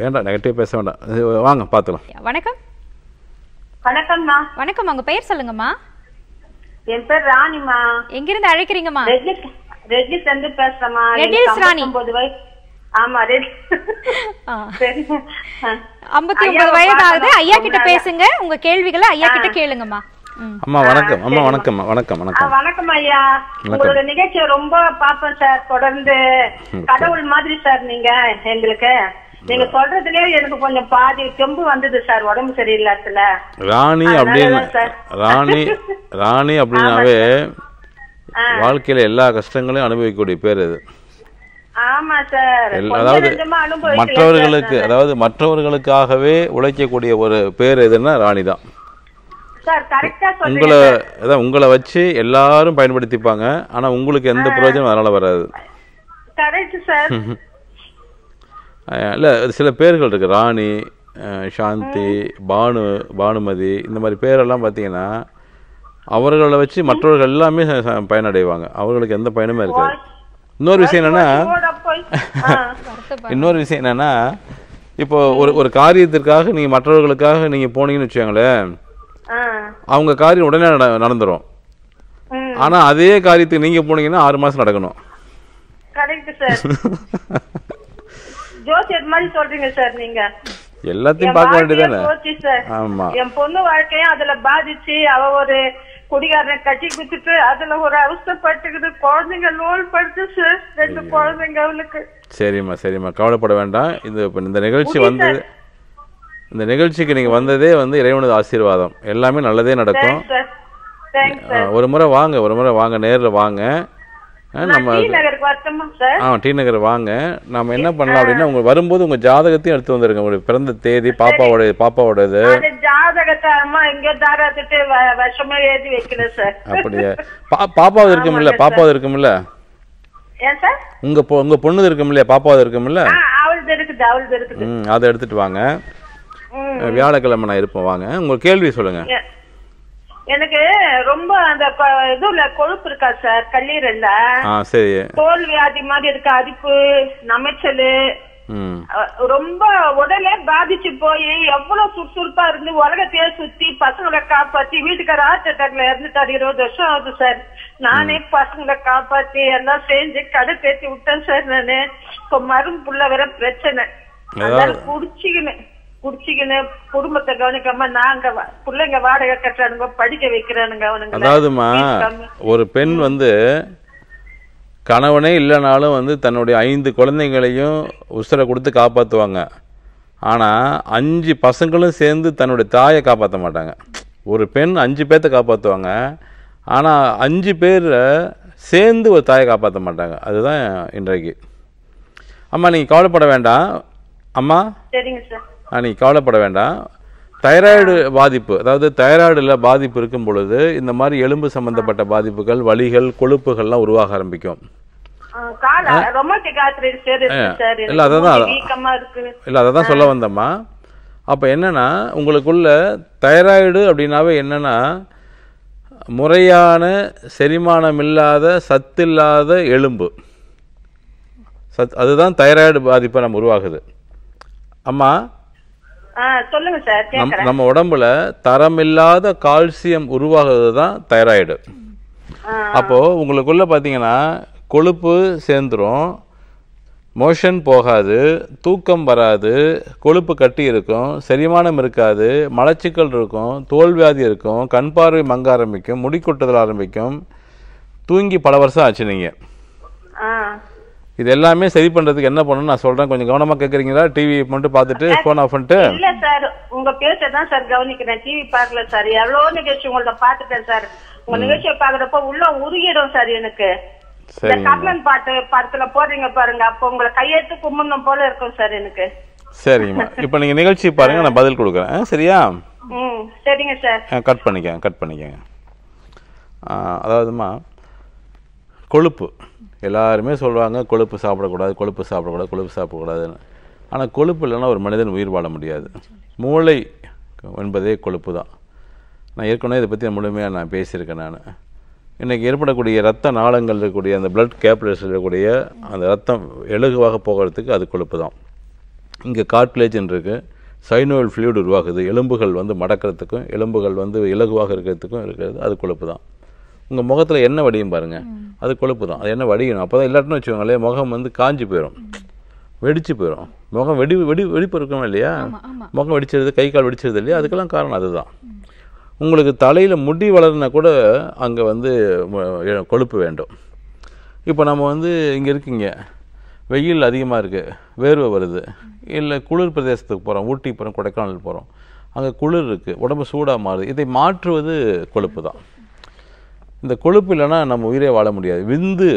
வேண்டாம் நெகட்டிவ் பேச வேண்டாம் வாங்க பார்த்துக்கலாம் வணக்கம் வணக்கம்மா வணக்கம் உங்க பெயர் சொல்லுங்கம்மா என் பேர் ராணிமா எங்கிருந்து அழைக்கிறீங்கம்மா ரெட்டிஸ் வந்து பேசுறமா ராணி ஆமா ஐம்பத்தி ஒன்பது வயது ஆகுது ஐயா கிட்ட பேசுங்க உங்க கேள்விகளை ஐயா கிட்ட கேளுங்கம்மா அம்மா வணக்கம் அம்மா வணக்கம் வணக்கம் வணக்கம் வணக்கம் ஐயா உங்களோட நிகழ்ச்சிய ரொம்ப பாப்பேன் சார் தொடர்ந்து கடவுள் மாதிரி சார் நீங்க எங்களுக்கு நீங்க சொல்றதுலயே எனக்கு கொஞ்சம் பாதி தெம்பு வந்தது சார் உடம்பு சரியில்லாத்துல ராணி அப்படின்னு ராணி ராணி அப்படின்னாவே வாழ்க்கையில எல்லா கஷ்டங்களையும் அனுபவிக்கக்கூடிய பேர் அது அதாவது மற்றவர்களுக்கு அதாவது மற்றவர்களுக்காகவே உழைக்கக்கூடிய ஒரு பேர் எதுன்னா ராணி தான் உங்களை அதான் உங்களை வச்சு எல்லாரும் பயன்படுத்திப்பாங்க ஆனா உங்களுக்கு எந்த பிரயோஜனம் அதனால வராது இல்ல சில பேர்கள் இருக்கு ராணி சாந்தி பானு பானுமதி இந்த மாதிரி பேரெல்லாம் பார்த்தீங்கன்னா அவர்களை வச்சு மற்றவர்கள் எல்லாமே பயனடைவாங்க அவர்களுக்கு எந்த பயனுமே இருக்காது இன்னொரு விஷயம் என்னன்னா இன்னொரு விஷயம் என்னன்னா இப்போ ஒரு ஒரு காரியத்திற்காக நீங்கள் மற்றவர்களுக்காக நீங்கள் போனீங்கன்னு வச்சுக்கோங்களேன் அவங்க காரியம் உடனே நடந்துரும் ஆனா அதே காரியத்துக்கு நீங்க போனீங்கன்னா ஆறு மாசம் நடக்கணும் ஜோசியர் மாதிரி சொல்றீங்க சார் நீங்க எல்லாத்தையும் பார்க்க வேண்டியதானே என் பொண்ணு அதுல பாதிச்சு அவ ஒரு குடிகாரனை கட்டி அதுல ஒரு குழந்தைங்க ரெண்டு குழந்தைங்க அவளுக்கு சரிம்மா சரிம்மா கவலைப்பட வேண்டாம் இது இந்த நிகழ்ச்சி வந்து இந்த நிகழ்ச்சிக்கு நீங்கள் வந்ததே வந்து இறைவனது ஆசீர்வாதம் எல்லாமே நல்லதே நடக்கும் ஒரு முறை வாங்க ஒரு முறை வாங்க நேரில் வாங்க நம்ம ஆ டி நகர் வாங்க நம்ம என்ன பண்ணலாம் அப்படின்னா உங்க வரும்போது உங்க ஜாதகத்தையும் எடுத்து வந்துருங்க உங்களுடைய பிறந்த தேதி பாப்பாவோட பாப்பாவோடது அப்படியா அம்மா இங்க தாராத்துட்டு பாப்பாவது இருக்கும்ல பாப்பாவது இருக்கும்ல உங்க உங்க பொண்ணுது இருக்கும்ல பாப்பாவது இருக்கும்ல அவளுது இருக்குது ம் அதை எடுத்துட்டு வாங்க வியாழக்கிழமை நான் இருப்போம் வாங்க உங்க கேள்வி சொல்லுங்க எனக்கு ரொம்ப அந்த இதுல கொழுப்பு இருக்கா சார் கல்லீரல்ல சரி தோல் வியாதி மாதிரி இருக்க அரிப்பு நமைச்சல் ரொம்ப உடலே பாதிச்சு போய் எவ்வளவு சுறுசுறுப்பா இருந்து உலகத்தையே சுத்தி பசங்களை காப்பாத்தி வீட்டுக்கார ஹார்ட் அட்டாக்ல இறந்துட்டாரு இருபது வருஷம் ஆகுது சார் நானே பசங்களை காப்பாத்தி எல்லாம் செஞ்சு கடை தேத்தி விட்டேன் சார் நானு இப்போ மருந்து புள்ள வேற பிரச்சனை குடிச்சுக்கினேன் அதாவதுமா ஒரு பெண் வந்து கணவனே இல்லைனாலும் வந்து தன்னுடைய ஐந்து குழந்தைங்களையும் உசுரை கொடுத்து காப்பாற்றுவாங்க ஆனால் அஞ்சு பசங்களும் சேர்ந்து தன்னுடைய தாயை காப்பாற்ற மாட்டாங்க ஒரு பெண் அஞ்சு பேர்த்த காப்பாற்றுவாங்க ஆனால் அஞ்சு பேரை சேர்ந்து ஒரு தாயை காப்பாற்ற மாட்டாங்க அதுதான் இன்றைக்கு அம்மா நீங்கள் கவலைப்பட வேண்டாம் அம்மா சரிங்க சார் நீங்கள் கவலைப்பட வேண்டாம் தைராய்டு பாதிப்பு அதாவது தைராய்டில் பாதிப்பு இருக்கும் பொழுது இந்த மாதிரி எலும்பு சம்பந்தப்பட்ட பாதிப்புகள் வலிகள் கொழுப்புகள்லாம் உருவாக ஆரம்பிக்கும் இல்லை அதை தான் இல்லை அதை தான் சொல்ல வந்தம்மா அப்போ என்னென்னா உங்களுக்குள்ள தைராய்டு அப்படின்னாவே என்னென்னா முறையான செரிமானம் இல்லாத சத்தில்லாத எலும்பு சத் அதுதான் தைராய்டு பாதிப்பை நம்ம உருவாகுது அம்மா நம்ம உடம்புல தரமில்லாத கால்சியம் உருவாகிறது தான் தைராய்டு அப்போ உங்களுக்குள்ள பார்த்தீங்கன்னா கொழுப்பு சேர்ந்துடும் மோஷன் போகாது தூக்கம் வராது கொழுப்பு கட்டி இருக்கும் செரிமானம் இருக்காது மலச்சிக்கல் இருக்கும் தோல்வியாதி இருக்கும் கண் பார்வை மங்க ஆரம்பிக்கும் முடி கொட்டுதல் ஆரம்பிக்கும் தூங்கி பல வருஷம் ஆச்சு நீங்கள் இது எல்லாமே சரி பண்றதுக்கு என்ன பண்ணணும் நான் சொல்றேன் கொஞ்சம் கவனமா கேக்குறீங்களா டிவி மட்டும் பாத்துட்டு போன் ஆஃப் பண்ணிட்டு இல்ல சார் உங்க பேச்ச தான் சார் கவனிக்கிறேன் டிவி பாக்கல சார் எவ்வளவு நிகழ்ச்சி உங்கள்ட்ட பாத்துட்டேன் சார் உங்க நிகழ்ச்சியை பாக்குறப்ப உள்ள உருகிடும் சார் எனக்கு கர்ணன் பாட்டு படத்துல போறீங்க பாருங்க அப்ப உங்களை கையெடுத்து கும்பிடணும் போல இருக்கும் சார் எனக்கு சரிங்கம்மா இப்ப நீங்க நிகழ்ச்சி பாருங்க நான் பதில் கொடுக்குறேன் சரியா சரிங்க சார் கட் பண்ணிக்கங்க கட் பண்ணிக்கங்க அதாவதுமா கொழுப்பு எல்லாருமே சொல்லுவாங்க கொழுப்பு சாப்பிடக்கூடாது கொழுப்பு சாப்பிடக்கூடாது கொழுப்பு சாப்பிடக்கூடாதுன்னு ஆனால் கொழுப்பு இல்லைன்னா ஒரு மனிதன் உயிர் வாழ முடியாது மூளை என்பதே கொழுப்பு தான் நான் ஏற்கனவே இதை பற்றி முழுமையாக நான் பேசியிருக்கேன் நான் இன்றைக்கி ஏற்படக்கூடிய ரத்த நாளங்கள் இருக்கக்கூடிய அந்த பிளட் கேப்லர்ஸ் இருக்கக்கூடிய அந்த ரத்தம் எழுகுவாக போகிறதுக்கு அது கொழுப்பு தான் இங்கே கார்ட்லேஜ்னு இருக்குது சைனோல் ஃப்ளூயிட் உருவாகுது எலும்புகள் வந்து மடக்கிறதுக்கும் எலும்புகள் வந்து இலகுவாக இருக்கிறதுக்கும் இருக்கிறது அது கொழுப்பு தான் உங்கள் முகத்தில் என்ன வடியும் பாருங்கள் அது கொழுப்பு தான் அது என்ன வடியணும் அப்போ தான் இல்லாட்டினு வச்சுக்கோங்களேன் முகம் வந்து காஞ்சி போயிடும் வெடிச்சு போயிடும் முகம் வெடி வெடி வெடிப்பு இருக்கணும் இல்லையா முகம் வெடிச்சிருது கை கால் வெடிச்சிருது இல்லையா அதுக்கெல்லாம் காரணம் அதுதான் உங்களுக்கு தலையில் முடி வளர்னா கூட அங்கே வந்து கொழுப்பு வேண்டும் இப்போ நம்ம வந்து இங்கே இருக்கீங்க வெயில் அதிகமாக இருக்குது வேர்வை வருது இல்லை குளிர் பிரதேசத்துக்கு போகிறோம் ஊட்டி போகிறோம் கொடைக்கானல் போகிறோம் அங்கே குளிர் இருக்குது உடம்பு சூடாக மாறுது இதை மாற்றுவது கொழுப்பு தான் இந்த கொழுப்பு இல்லைன்னா நம்ம உயிரே வாழ முடியாது விந்து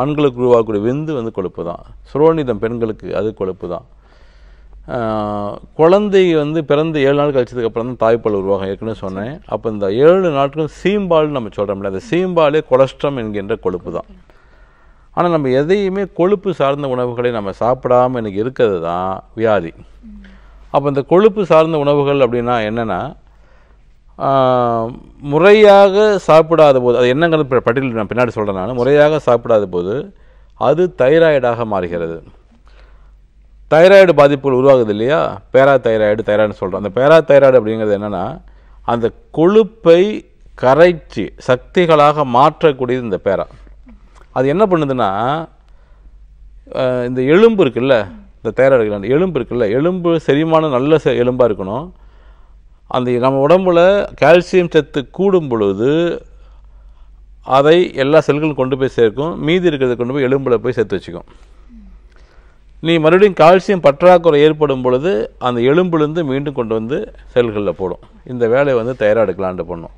ஆண்களுக்கு உருவாகக்கூடிய விந்து வந்து கொழுப்பு தான் சுரோனிதம் பெண்களுக்கு அது கொழுப்பு தான் குழந்தை வந்து பிறந்த ஏழு நாள் கழிச்சதுக்கு அப்புறம் தான் தாய்ப்பால் உருவாகும் ஏற்கனவே சொன்னேன் அப்போ இந்த ஏழு நாட்களும் சீம்பால் நம்ம சொல்கிறோம்ல அந்த சீம்பாலே கொலஸ்ட்ரம் என்கின்ற கொழுப்பு தான் ஆனால் நம்ம எதையுமே கொழுப்பு சார்ந்த உணவுகளை நம்ம சாப்பிடாமல் எனக்கு இருக்கிறது தான் வியாதி அப்போ இந்த கொழுப்பு சார்ந்த உணவுகள் அப்படின்னா என்னென்னா முறையாக சாப்பிடாத போது அது என்னங்கிறது பட்டியல் நான் பின்னாடி சொல்கிறேன் நான் முறையாக சாப்பிடாத போது அது தைராய்டாக மாறுகிறது தைராய்டு பாதிப்புகள் உருவாகுது இல்லையா பேரா தைராய்டு தைராய்டு சொல்கிறோம் அந்த பேரா தைராய்டு அப்படிங்கிறது என்னென்னா அந்த கொழுப்பை கரைச்சி சக்திகளாக மாற்றக்கூடியது இந்த பேரா அது என்ன பண்ணுதுன்னா இந்த எலும்பு இருக்குல்ல இந்த தைராய்டு எலும்பு இருக்குல்ல எலும்பு செரிமானம் நல்ல எலும்பாக இருக்கணும் அந்த நம்ம உடம்புல கால்சியம் சத்து கூடும் பொழுது அதை எல்லா செல்களும் கொண்டு போய் சேர்க்கும் மீதி இருக்கிறத கொண்டு போய் எலும்பில் போய் சேர்த்து வச்சுக்கும் நீ மறுபடியும் கால்சியம் பற்றாக்குறை ஏற்படும் பொழுது அந்த எலும்புலேருந்து மீண்டும் கொண்டு வந்து செல்களில் போடும் இந்த வேலையை வந்து தயாராடுக்கலான்ட்டு பண்ணும்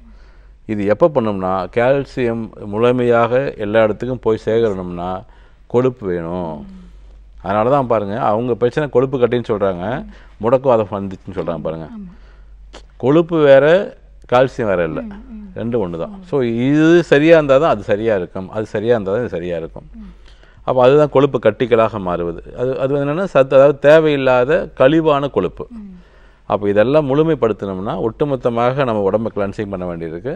இது எப்போ பண்ணோம்னா கால்சியம் முழுமையாக எல்லா இடத்துக்கும் போய் சேகரணும்னா கொழுப்பு வேணும் அதனால தான் பாருங்கள் அவங்க பிரச்சனை கொழுப்பு கட்டின்னு சொல்கிறாங்க அதை வந்துச்சுன்னு சொல்கிறாங்க பாருங்கள் கொழுப்பு வேறு கால்சியம் வேறு இல்லை ரெண்டும் ஒன்று தான் ஸோ இது சரியாக இருந்தால் தான் அது சரியாக இருக்கும் அது சரியாக இருந்தால் தான் இது சரியாக இருக்கும் அப்போ அதுதான் கொழுப்பு கட்டிக்கலாக மாறுவது அது அது என்னென்னா சத்து அதாவது தேவையில்லாத கழிவான கொழுப்பு அப்போ இதெல்லாம் முழுமைப்படுத்தினோம்னா ஒட்டுமொத்தமாக நம்ம உடம்பு கிளன்சிங் பண்ண வேண்டியிருக்கு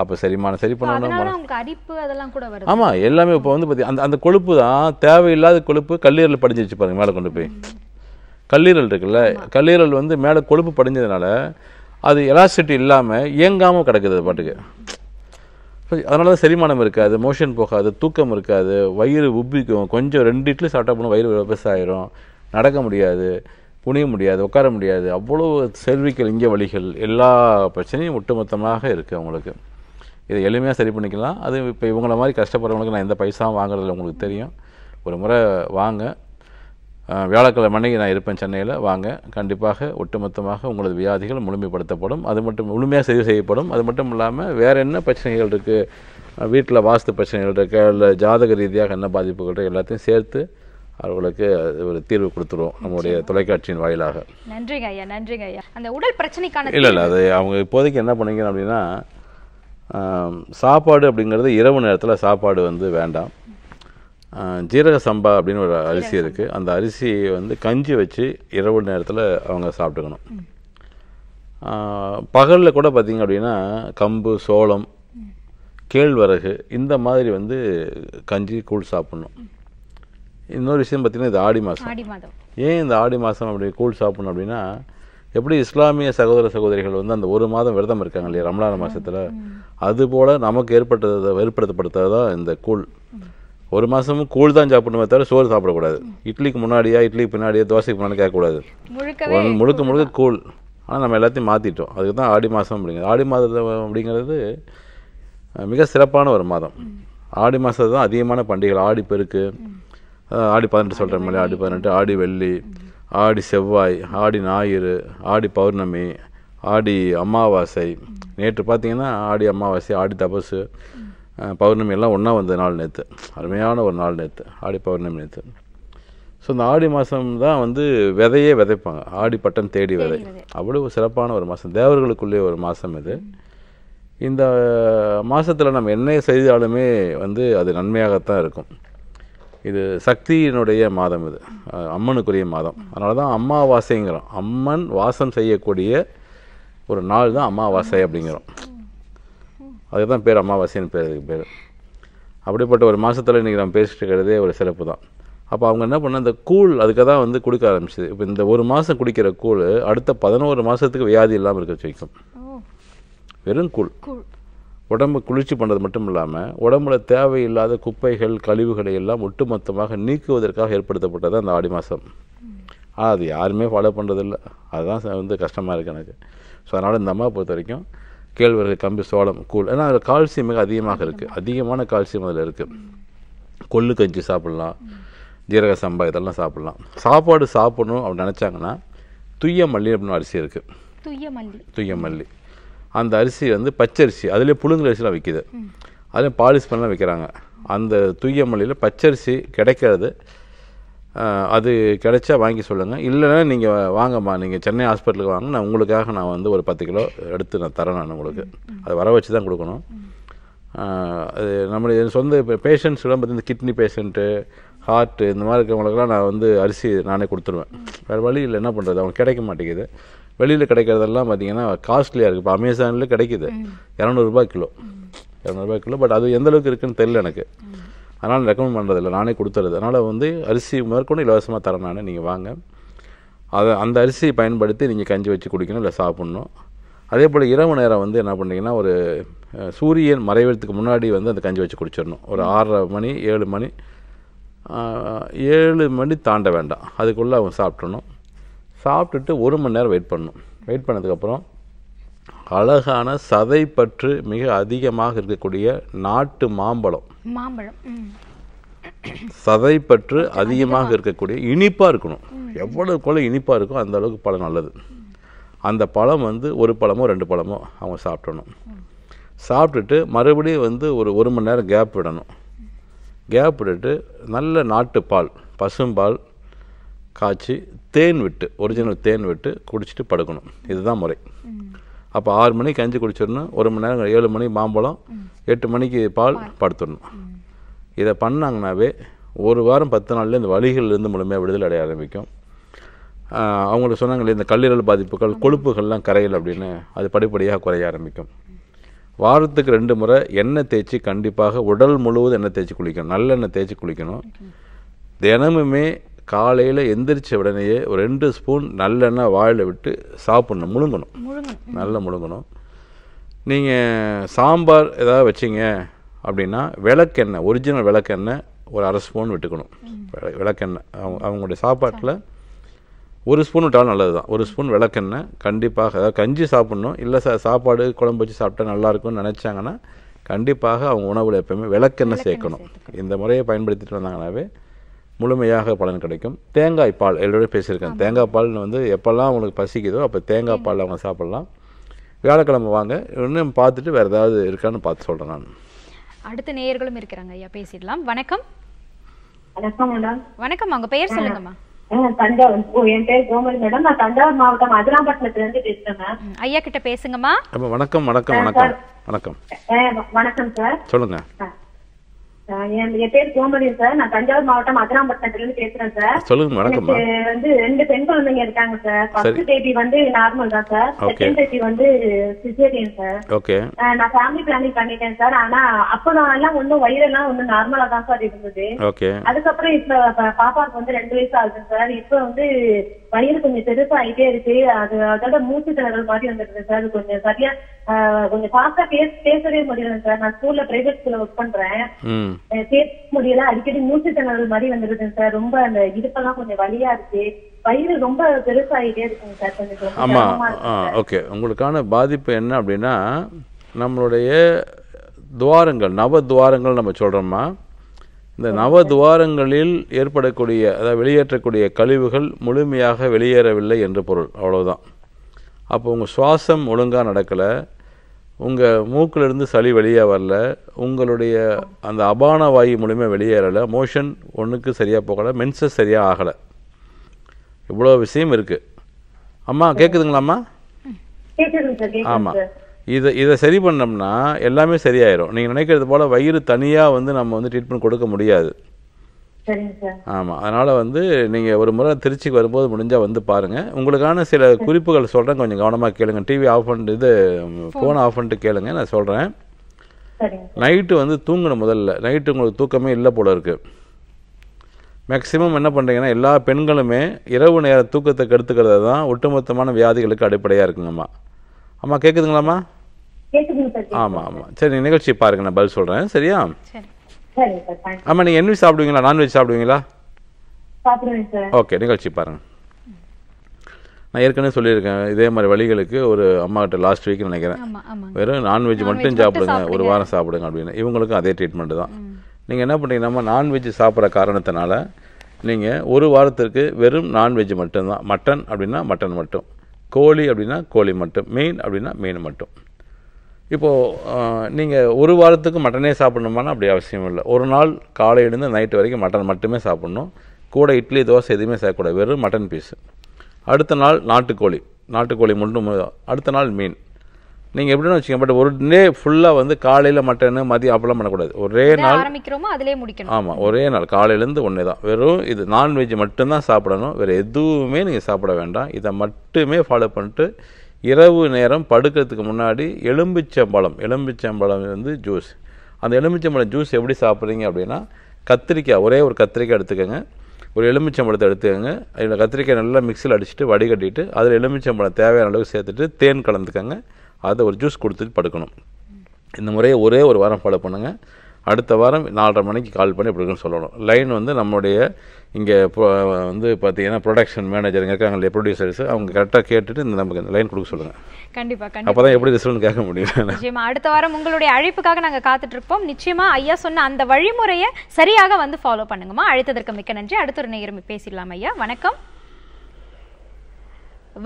அப்போ சரிமான சரி பண்ணணும் ஆமாம் எல்லாமே இப்போ வந்து பார்த்தி அந்த அந்த கொழுப்பு தான் தேவையில்லாத கொழுப்பு கல்லீரல் படிஞ்சிருச்சு பாருங்கள் மேலே கொண்டு போய் கல்லீரல் இருக்குல்ல கல்லீரல் வந்து மேலே கொழுப்பு படிஞ்சதுனால அது எலாசிட்டி இல்லாமல் இயங்காமல் கிடக்குது அது பாட்டுக்கு அதனால தான் செரிமானம் இருக்காது மோஷன் போகாது தூக்கம் இருக்காது வயிறு உப்பிக்கும் கொஞ்சம் ரெண்டு இட்லி சாப்பிட்டா போனால் வயிறு விவசாயிரும் நடக்க முடியாது புனிய முடியாது உட்கார முடியாது அவ்வளோ செல்விக்கல் இங்கே வழிகள் எல்லா பிரச்சனையும் ஒட்டுமொத்தமாக இருக்குது அவங்களுக்கு இதை எளிமையாக சரி பண்ணிக்கலாம் அது இப்போ இவங்கள மாதிரி கஷ்டப்படுறவங்களுக்கு நான் எந்த பைசாவும் வாங்குறதில்ல உங்களுக்கு தெரியும் ஒரு முறை வாங்க வியாழக்கிழமை அன்னைக்கு நான் இருப்பேன் சென்னையில் வாங்க கண்டிப்பாக ஒட்டுமொத்தமாக உங்களது வியாதிகள் முழுமைப்படுத்தப்படும் அது மட்டும் முழுமையாக சரி செய்யப்படும் அது மட்டும் இல்லாமல் வேறு என்ன பிரச்சனைகள் இருக்குது வீட்டில் வாஸ்து பிரச்சனைகள் இருக்குது இல்லை ஜாதக ரீதியாக என்ன பாதிப்புகள் இருக்குது எல்லாத்தையும் சேர்த்து அவர்களுக்கு ஒரு தீர்வு கொடுத்துருவோம் நம்மளுடைய தொலைக்காட்சியின் வாயிலாக நன்றிங்க ஐயா நன்றிங்க ஐயா அந்த உடல் பிரச்சனைக்கான இல்லை இல்லை அது அவங்க இப்போதைக்கு என்ன பண்ணிக்கிறோம் அப்படின்னா சாப்பாடு அப்படிங்கிறது இரவு நேரத்தில் சாப்பாடு வந்து வேண்டாம் ஜீரக சம்பா அப்படின்னு ஒரு அரிசி இருக்குது அந்த அரிசியை வந்து கஞ்சி வச்சு இரவு நேரத்தில் அவங்க சாப்பிட்டுக்கணும் பகலில் கூட பார்த்திங்க அப்படின்னா கம்பு சோளம் கேழ்வரகு இந்த மாதிரி வந்து கஞ்சி கூழ் சாப்பிட்ணும் இன்னொரு விஷயம் பார்த்திங்கன்னா இது ஆடி மாதம் ஏன் இந்த ஆடி மாதம் அப்படி கூழ் சாப்பிட்ணும் அப்படின்னா எப்படி இஸ்லாமிய சகோதர சகோதரிகள் வந்து அந்த ஒரு மாதம் விரதம் இருக்காங்க இல்லையா ரம்லான மாதத்தில் அதுபோல் நமக்கு ஏற்பட்டதை ஏற்படுத்தப்படுத்துறது இந்த கூழ் ஒரு மாதமும் கூழ் தான் சாப்பிடணுமே தவிர சோறு சாப்பிடக்கூடாது இட்லிக்கு முன்னாடியா இட்லிக்கு பின்னாடியா தோசைக்கு முன்னாடி கேட்கக்கூடாது முழுக்க முழுக்க கூழ் ஆனால் நம்ம எல்லாத்தையும் மாற்றிட்டோம் அதுக்கு தான் ஆடி மாதம் அப்படிங்கிறது ஆடி மாதம் அப்படிங்கிறது மிக சிறப்பான ஒரு மாதம் ஆடி மாதம் தான் அதிகமான பண்டிகைகள் ஆடி பெருக்கு ஆடி பதினெட்டு சொல்கிற மாதிரி ஆடி பதினெட்டு ஆடி வெள்ளி ஆடி செவ்வாய் ஆடி ஞாயிறு ஆடி பௌர்ணமி ஆடி அமாவாசை நேற்று பார்த்தீங்கன்னா ஆடி அமாவாசை ஆடி தபசு பௌர்ணமி எல்லாம் ஒன்றா வந்த நாள் நேற்று அருமையான ஒரு நாள் நேற்று ஆடி பௌர்ணமி நேற்று ஸோ இந்த ஆடி மாதம் தான் வந்து விதையே விதைப்பாங்க ஆடி பட்டம் தேடி விதை அவ்வளோ சிறப்பான ஒரு மாதம் தேவர்களுக்குள்ளே ஒரு மாதம் இது இந்த மாதத்தில் நம்ம என்ன செய்தாலுமே வந்து அது நன்மையாகத்தான் இருக்கும் இது சக்தியினுடைய மாதம் இது அம்மனுக்குரிய மாதம் அதனால தான் அம்மாவாசைங்கிறோம் அம்மன் வாசம் செய்யக்கூடிய ஒரு நாள் தான் அம்மாவாசை அப்படிங்கிறோம் அதுக்கு தான் பேர் அமாவாசைன்னு பேர் அதுக்கு பேர் அப்படிப்பட்ட ஒரு மாதத்தில் இன்றைக்கி நம்ம பேசிகிட்டு இருக்கிறதே ஒரு சிறப்பு தான் அப்போ அவங்க என்ன பண்ண அந்த கூழ் அதுக்காக தான் வந்து குடிக்க ஆரம்பிச்சிது இப்போ இந்த ஒரு மாதம் குடிக்கிற கூழ் அடுத்த பதினோரு மாதத்துக்கு வியாதி இல்லாமல் இருக்க வச்சுக்கும் வெறும் கூழ் உடம்பு குளிர்ச்சி பண்ணுறது மட்டும் இல்லாமல் உடம்புல தேவையில்லாத குப்பைகள் கழிவுகளை எல்லாம் ஒட்டுமொத்தமாக நீக்குவதற்காக ஏற்படுத்தப்பட்டது அந்த ஆடி மாதம் ஆனால் அது யாருமே ஃபாலோ பண்ணுறதில்ல அதுதான் வந்து கஷ்டமாக இருக்குது எனக்கு ஸோ அதனால் இந்த அம்மாவை பொறுத்த வரைக்கும் கேழ்வரகு கம்பு சோளம் கூழ் ஏன்னா அதில் கால்சியம் மிக அதிகமாக இருக்குது அதிகமான கால்சியம் அதில் இருக்குது கொள்ளு கஞ்சி சாப்பிட்லாம் ஜீரக சம்பா இதெல்லாம் சாப்பிட்லாம் சாப்பாடு சாப்பிடணும் அப்படின்னு நினச்சாங்கன்னா துய்ய மல்லி அப்படின்னு அரிசி இருக்குது துய்ய மல்லி துய்ய மல்லி அந்த அரிசி வந்து பச்சரிசி அதிலே புழுங்கல் அரிசிலாம் விற்கிது அதுலேயும் பாலிஷ் பண்ணலாம் விற்கிறாங்க அந்த துய்ய மல்லியில் பச்சரிசி கிடைக்கிறது அது கிடைச்சா வாங்கி சொல்லுங்கள் இல்லைன்னா நீங்கள் வாங்கம்மா நீங்கள் சென்னை ஹாஸ்பிட்டலுக்கு வாங்க நான் உங்களுக்காக நான் வந்து ஒரு பத்து கிலோ எடுத்து நான் தரேன் நான் உங்களுக்கு அது வர வச்சு தான் கொடுக்கணும் அது நம்மளுடைய சொந்த இப்போ பேஷண்ட்ஸ்லாம் பார்த்திங்கன்னா கிட்னி பேஷண்ட்டு ஹார்ட்டு இந்த மாதிரி இருக்கிறவங்களுக்குலாம் நான் வந்து அரிசி நானே கொடுத்துருவேன் வேறு வழி இல்லை என்ன பண்ணுறது அவங்க கிடைக்க மாட்டேங்குது வெளியில் கிடைக்கிறதெல்லாம் பார்த்திங்கன்னா காஸ்ட்லியாக இருக்குது இப்போ அமேசானில் கிடைக்கிது இரநூறுபா கிலோ இரநூறுபா கிலோ பட் அது எந்தளவுக்கு இருக்குதுன்னு தெரில எனக்கு அதனால் ரெக்கமெண்ட் பண்ணுறதில்ல நானே கொடுத்துறது அதனால் வந்து அரிசி மேற்கொண்டு இலவசமாக தரேன் நான் நீங்கள் வாங்க அதை அந்த அரிசியை பயன்படுத்தி நீங்கள் கஞ்சி வச்சு குடிக்கணும் இல்லை சாப்பிட்ணும் அதே போல் இரவு நேரம் வந்து என்ன பண்ணிங்கன்னா ஒரு சூரியன் மறைவதுக்கு முன்னாடி வந்து அந்த கஞ்சி வச்சு குடிச்சிடணும் ஒரு ஆறரை மணி ஏழு மணி ஏழு மணி தாண்ட வேண்டாம் அதுக்குள்ளே அவங்க சாப்பிட்ணும் சாப்பிட்டுட்டு ஒரு மணி நேரம் வெயிட் பண்ணணும் வெயிட் பண்ணதுக்கப்புறம் அழகான சதை பற்று மிக அதிகமாக இருக்கக்கூடிய நாட்டு மாம்பழம் மாம்பழம் அதிகமாக இருக்கக்கூடிய இனிப்பாக இருக்கணும் எவ்வளவு கொள்ள இனிப்பாக இருக்கோ அந்த அளவுக்கு பழம் நல்லது அந்த பழம் வந்து ஒரு பழமோ ரெண்டு பழமோ அவங்க சாப்பிடணும் சாப்பிட்டுட்டு மறுபடியும் வந்து ஒரு ஒரு மணி நேரம் கேப் விடணும் கேப் விட்டுட்டு நல்ல நாட்டு பால் பசும்பால் காய்ச்சி தேன் விட்டு ஒரிஜினல் தேன் விட்டு குடிச்சிட்டு படுக்கணும் இதுதான் முறை அப்போ ஆறு மணிக்கு கஞ்சி குடிச்சிடணும் ஒரு மணி நேரம் ஏழு மணிக்கு மாம்பழம் எட்டு மணிக்கு பால் படுத்துடணும் இதை பண்ணாங்கனாவே ஒரு வாரம் பத்து நாளில் இந்த வழிகள்லேருந்து முழுமையாக விடுதலை அடைய ஆரம்பிக்கும் அவங்களுக்கு சொன்னாங்களே இந்த கல்லீரல் பாதிப்புகள் கொழுப்புகள்லாம் கரையில் அப்படின்னு அது படிப்படியாக குறைய ஆரம்பிக்கும் வாரத்துக்கு ரெண்டு முறை எண்ணெய் தேய்ச்சி கண்டிப்பாக உடல் முழுவதும் எண்ணெய் தேய்ச்சி குளிக்கணும் நல்லெண்ணெய் தேய்ச்சி குளிக்கணும் தினமுமே காலையில் எந்திரிச்ச உடனேயே ஒரு ரெண்டு ஸ்பூன் நல்லெண்ணெய் வாயில் விட்டு சாப்பிட்ணும் முழுங்கணும் நல்லா முழுங்கணும் நீங்கள் சாம்பார் ஏதாவது வச்சிங்க அப்படின்னா விளக்கெண்ணெய் ஒரிஜினல் விளக்கெண்ணெய் ஒரு அரை ஸ்பூன் விட்டுக்கணும் விளக்கெண்ணெய் அவங்க அவங்களுடைய சாப்பாட்டில் ஒரு ஸ்பூன் விட்டாலும் நல்லது தான் ஒரு ஸ்பூன் விளக்கெண்ணெய் கண்டிப்பாக அதாவது கஞ்சி சாப்பிட்ணும் இல்லை சா சாப்பாடு குழம்பு வச்சு சாப்பிட்டா நல்லாயிருக்கும்னு நினச்சாங்கன்னா கண்டிப்பாக அவங்க உணவில் எப்போயுமே விளக்கெண்ணெய் சேர்க்கணும் இந்த முறையை பயன்படுத்திட்டு வந்தாங்கன்னாவே முழுமையாக பலன் கிடைக்கும் தேங்காய் பால் எல்லோரும் பேசியிருக்கேன் தேங்காய் பால் வந்து எப்போல்லாம் அவங்களுக்கு பசிக்குதோ அப்போ தேங்காய் பால் அவங்க சாப்பிட்லாம் வியாழக்கிழமை வாங்க இன்னும் பார்த்துட்டு வேறு ஏதாவது இருக்கான்னு பார்த்து சொல்கிறேன் நான் அடுத்த நேயர்களும் இருக்கிறாங்க ஐயா பேசிடலாம் வணக்கம் வணக்கம் மேடம் வணக்கம் உங்க பெயர் சொல்லுங்கம்மா தஞ்சாவூர் என் பேர் கோமல் மேடம் நான் தஞ்சாவூர் மாவட்டம் இருந்து பேசுறேன் ஐயா கிட்ட பேசுங்கம்மா வணக்கம் வணக்கம் வணக்கம் வணக்கம் வணக்கம் சார் சொல்லுங்க என் பேர் கோமதியும் சார் நான் தஞ்சாவூர் மாவட்டம் மதுராம்பட்டினத்துல இருந்து பேசுறேன் சார் வந்து ரெண்டு பெண் குழந்தைங்க இருக்காங்க சார் ஃபர்ஸ்ட் பேபி வந்து நார்மல் தான் சார் செகண்ட் பேபி வந்து சிசேரியன் சார் ஓகே நான் ஃபேமிலி பிளானிங் பண்ணிட்டேன் சார் ஆனா அப்ப நான் எல்லாம் ஒன்னும் வயிறெல்லாம் ஒன்னும் நார்மலா தான் சார் இருந்தது அதுக்கப்புறம் இப்ப பாப்பாவுக்கு வந்து ரெண்டு வயசு ஆகுது சார் இப்ப வந்து வயிறு கொஞ்சம் பெருசாயிட்டே இருக்கு அது அதோட மூச்சு திணறல் மாதிரி வந்துருக்கு சார் கொஞ்சம் சரியா கொஞ்சம் பாஸ்டா பேச பேசவே முடியல சார் நான் ஸ்கூல்ல பிரைவேட் ஸ்கூல்ல ஒர்க் பண்றேன் பேச முடியல அடிக்கடி மூச்சு திணறல் மாதிரி வந்துருது சார் ரொம்ப அந்த இடுப்பெல்லாம் கொஞ்சம் வழியா இருக்கு வயிறு ரொம்ப பெருசாகிட்டே இருக்குங்க சார் கொஞ்சம் ஆமா ஓகே உங்களுக்கான பாதிப்பு என்ன அப்படின்னா நம்மளுடைய துவாரங்கள் நவ துவாரங்கள் நம்ம சொல்றோமா இந்த நவ துவாரங்களில் ஏற்படக்கூடிய அதாவது வெளியேற்றக்கூடிய கழிவுகள் முழுமையாக வெளியேறவில்லை என்று பொருள் அவ்வளோதான் அப்போ உங்கள் சுவாசம் ஒழுங்காக நடக்கலை உங்கள் மூக்கிலிருந்து சளி வெளியே வரல உங்களுடைய அந்த அபான வாயு மூலிமா வெளியேறலை மோஷன் ஒன்றுக்கு சரியாக போகலை மென்சஸ் சரியாக ஆகலை இவ்வளோ விஷயம் இருக்குது அம்மா கேட்குதுங்களாம்மா ஆமாம் இதை இதை சரி பண்ணோம்னா எல்லாமே சரியாயிடும் நீங்கள் நினைக்கிறது போல் வயிறு தனியாக வந்து நம்ம வந்து ட்ரீட்மெண்ட் கொடுக்க முடியாது ஆமாம் அதனால் வந்து நீங்கள் ஒரு முறை திருச்சிக்கு வரும்போது முடிஞ்சால் வந்து பாருங்கள் உங்களுக்கான சில குறிப்புகள் சொல்கிறேன் கொஞ்சம் கவனமாக கேளுங்க டிவி ஆஃப் பண்ணிட்டு இது ஃபோன் ஆஃப் பண்ணிட்டு கேளுங்க நான் சொல்கிறேன் நைட்டு வந்து தூங்கணும் முதல்ல நைட்டு உங்களுக்கு தூக்கமே இல்லை போல இருக்குது மேக்ஸிமம் என்ன பண்ணுறீங்கன்னா எல்லா பெண்களுமே இரவு நேர தூக்கத்தை கெடுத்துக்கிறது தான் ஒட்டுமொத்தமான வியாதிகளுக்கு அடிப்படையாக இருக்குங்கம்மா அம்மா கேட்குதுங்களாம்மா ஆமாம் ஆமாம் சரி நிகழ்ச்சி பாருங்க நான் பதில் சொல்கிறேன் சரியா ஆமாம் நீங்கள் என்வி சாப்பிடுவீங்களா நான்வெஜ் சாப்பிடுவீங்களா ஓகே நிகழ்ச்சி பாருங்கள் நான் ஏற்கனவே சொல்லியிருக்கேன் இதே மாதிரி வழிகளுக்கு ஒரு அம்மாகிட்ட லாஸ்ட் வீக் நினைக்கிறேன் வெறும் நான்வெஜ் மட்டும் சாப்பிடுங்க ஒரு வாரம் சாப்பிடுங்க அப்படின்னு இவங்களுக்கும் அதே ட்ரீட்மெண்ட் தான் நீங்கள் என்ன பண்ணுறீங்கன்னா நான்வெஜ் சாப்பிட்ற காரணத்தினால நீங்கள் ஒரு வாரத்திற்கு வெறும் நான்வெஜ் மட்டும்தான் மட்டன் அப்படின்னா மட்டன் மட்டும் கோழி அப்படின்னா கோழி மட்டும் மீன் அப்படின்னா மீன் மட்டும் இப்போது நீங்கள் ஒரு வாரத்துக்கு மட்டனே சாப்பிட்ணுமானா அப்படி அவசியம் இல்லை ஒரு நாள் காலையிலேருந்து நைட்டு வரைக்கும் மட்டன் மட்டுமே சாப்பிட்ணும் கூட இட்லி தோசை எதுவுமே சேர்க்கக்கூடாது வெறும் மட்டன் பீஸு அடுத்த நாள் நாட்டுக்கோழி நாட்டுக்கோழி மட்டும் அடுத்த நாள் மீன் நீங்கள் எப்படின்னு வச்சுக்கோங்க பட் ஒரு டே ஃபுல்லாக வந்து காலையில் மட்டனு மதியம் அப்பெல்லாம் பண்ணக்கூடாது ஒரே நாள் ஆரம்பிக்கிறோமோ அதிலே முடிக்கணும் ஆமாம் ஒரே நாள் காலையிலேருந்து ஒன்றே தான் வெறும் இது நான்வெஜ் மட்டும்தான் சாப்பிடணும் வேறு எதுவுமே நீங்கள் சாப்பிட வேண்டாம் இதை மட்டுமே ஃபாலோ பண்ணிட்டு இரவு நேரம் படுக்கிறதுக்கு முன்னாடி எலும்பிச்சம்பழம் எலும்பிச்சம்பழம் வந்து ஜூஸ் அந்த எலும்பிச்சம்பழம் ஜூஸ் எப்படி சாப்பிட்றீங்க அப்படின்னா கத்திரிக்காய் ஒரே ஒரு கத்திரிக்காய் எடுத்துக்கோங்க ஒரு எலுமிச்சம்பழத்தை எடுத்துக்கோங்க அதில் கத்திரிக்காய் நல்லா மிக்சியில் அடிச்சுட்டு வடிகட்டிட்டு அதில் எலுமிச்சம்பழம் தேவையான அளவுக்கு சேர்த்துட்டு தேன் கலந்துக்கோங்க அதை ஒரு ஜூஸ் கொடுத்துட்டு படுக்கணும் இந்த முறையை ஒரே ஒரு வாரம் ஃபாலோ பண்ணுங்கள் அடுத்த வாரம் நாலரை மணிக்கு கால் பண்ணி எப்படி இருக்குன்னு சொல்லணும் லைன் வந்து நம்மளுடைய இங்கே வந்து பார்த்தீங்கன்னா ப்ரொடக்ஷன் மேனேஜருங்க இருக்காங்க இல்லையா ப்ரொடியூசர்ஸ் அவங்க கரெக்டாக கேட்டுட்டு இந்த நமக்கு இந்த லைன் கொடுக்க சொல்லுங்கள் கண்டிப்பாக அப்போ தான் எப்படி ரிசல்ட் கேட்க முடியும் நிச்சயமா அடுத்த வாரம் உங்களுடைய அழைப்புக்காக நாங்கள் இருப்போம் நிச்சயமாக ஐயா சொன்ன அந்த வழிமுறையை சரியாக வந்து ஃபாலோ பண்ணுங்கம்மா அழைத்ததற்கு மிக்க நன்றி அடுத்த ஒரு நேரம் பேசிடலாம் ஐயா வணக்கம்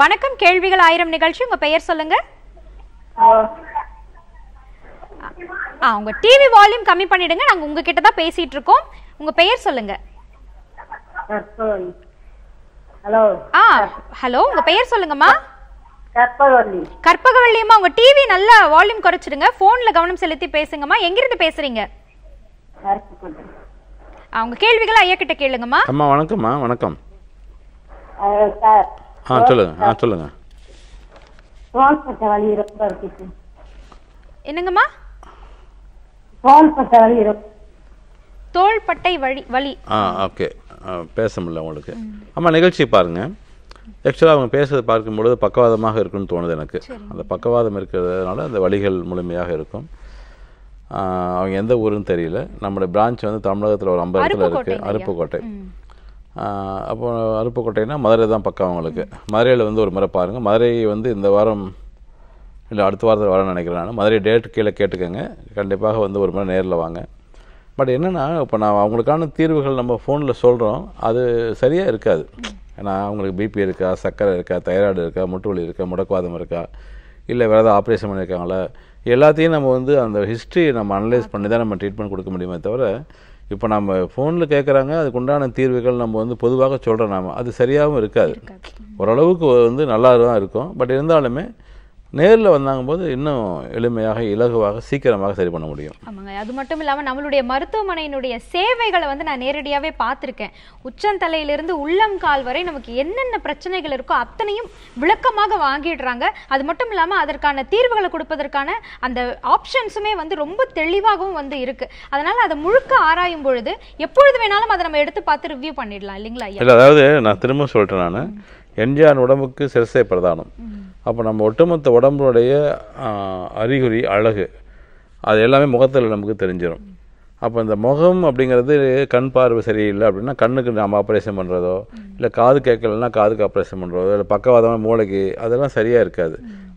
வணக்கம் கேள்விகள் ஆயிரம் நிகழ்ச்சி உங்க பெயர் சொல்லுங்க ஆ உங்க டிவி வால்யூம் கம்மி பண்ணிடுங்க நாங்க உங்ககிட்ட தான் பேசிட்டு இருக்கோம் உங்க பெயர் சொல்லுங்க ஹலோ ஆ ஹலோ உங்க பெயர் சொல்லுங்கம்மா கற்பகவள்ளி கற்பகவள்ளியம்மா உங்க டிவி நல்லா வால்யூம் குறைச்சிடுங்க போன்ல கவனம் செலுத்தி பேசுங்கம்மா எங்கிருந்து பேசுறீங்க அவங்க கேள்விகளை ஐயா கிட்ட கேளுங்கம்மா அம்மா வணக்கம்மா வணக்கம் ஆ சொல்லுங்க ஆ சொல்லுங்க என்னங்கம்மா தோள்பட்டை வழி வழி ஆ ஓகே பேச முடியல உங்களுக்கு ஆமாம் நிகழ்ச்சி பாருங்க ஆக்சுவலாக அவங்க பேசுறதை பார்க்கும் பொழுது பக்கவாதமாக இருக்கும்னு தோணுது எனக்கு அந்த பக்கவாதம் இருக்கிறதுனால அந்த வழிகள் முழுமையாக இருக்கும் அவங்க எந்த ஊருன்னு தெரியல நம்மளோட பிரான்ச் வந்து தமிழகத்தில் ஒரு ஐம்பது இடத்துல இருக்குது அருப்புக்கோட்டை அப்போ அருப்புக்கோட்டைனா மதுரை தான் பக்கம் அவங்களுக்கு மதுரையில் வந்து ஒரு முறை பாருங்கள் மதுரை வந்து இந்த வாரம் இல்லை அடுத்த வாரத்தில் வரேன் நினைக்கிறேன் நான் மதுரை டேட் கீழே கேட்டுக்கோங்க கண்டிப்பாக வந்து ஒரு முறை நேரில் வாங்க பட் என்னென்னா இப்போ நான் அவங்களுக்கான தீர்வுகள் நம்ம ஃபோனில் சொல்கிறோம் அது சரியாக இருக்காது ஏன்னா அவங்களுக்கு பிபி இருக்கா சர்க்கரை இருக்கா தைராய்டு இருக்கா முட்டுவலி இருக்கா முடக்குவாதம் இருக்கா இல்லை வேறு ஏதாவது ஆப்ரேஷன் பண்ணியிருக்காங்களா எல்லாத்தையும் நம்ம வந்து அந்த ஹிஸ்ட்ரி நம்ம அனலைஸ் பண்ணி தான் நம்ம ட்ரீட்மெண்ட் கொடுக்க முடியுமே தவிர இப்போ நம்ம ஃபோனில் கேட்குறாங்க அதுக்கு உண்டான தீர்வுகள் நம்ம வந்து பொதுவாக சொல்கிறோம் நாம் அது சரியாகவும் இருக்காது ஓரளவுக்கு வந்து நல்லா தான் இருக்கும் பட் இருந்தாலுமே நேரில் வந்தாங்க போது இன்னும் எளிமையாக இலகுவாக சீக்கிரமாக சரி பண்ண முடியும் ஆமாங்க அது மட்டும் இல்லாமல் நம்மளுடைய மருத்துவமனையினுடைய சேவைகளை வந்து நான் நேரடியாகவே பார்த்துருக்கேன் உச்சந்தலையிலிருந்து உள்ளம் கால் வரை நமக்கு என்னென்ன பிரச்சனைகள் இருக்கோ அத்தனையும் விளக்கமாக வாங்கிடுறாங்க அது மட்டும் இல்லாமல் அதற்கான தீர்வுகளை கொடுப்பதற்கான அந்த ஆப்ஷன்ஸுமே வந்து ரொம்ப தெளிவாகவும் வந்து இருக்கு அதனால அதை முழுக்க ஆராயும் பொழுது எப்பொழுது வேணாலும் அதை நம்ம எடுத்து பார்த்து ரிவ்யூ பண்ணிடலாம் இல்லைங்களா இல்லை அதாவது நான் திரும்ப சொல்கிறேன் நான் எம்ஜிஆர் உடம்புக்கு சிறசை பிரதானம் அப்போ நம்ம ஒட்டுமொத்த உடம்புடைய அறிகுறி அழகு அது எல்லாமே முகத்தில் நமக்கு தெரிஞ்சிடும் அப்போ இந்த முகம் அப்படிங்கிறது கண் பார்வை சரியில்லை அப்படின்னா கண்ணுக்கு நாம் ஆப்ரேஷன் பண்ணுறதோ இல்லை காது கேட்கலன்னா காதுக்கு ஆப்ரேஷன் பண்ணுறதோ இல்லை பக்கவாதமாக மூளைக்கு அதெல்லாம் சரியாக இருக்காது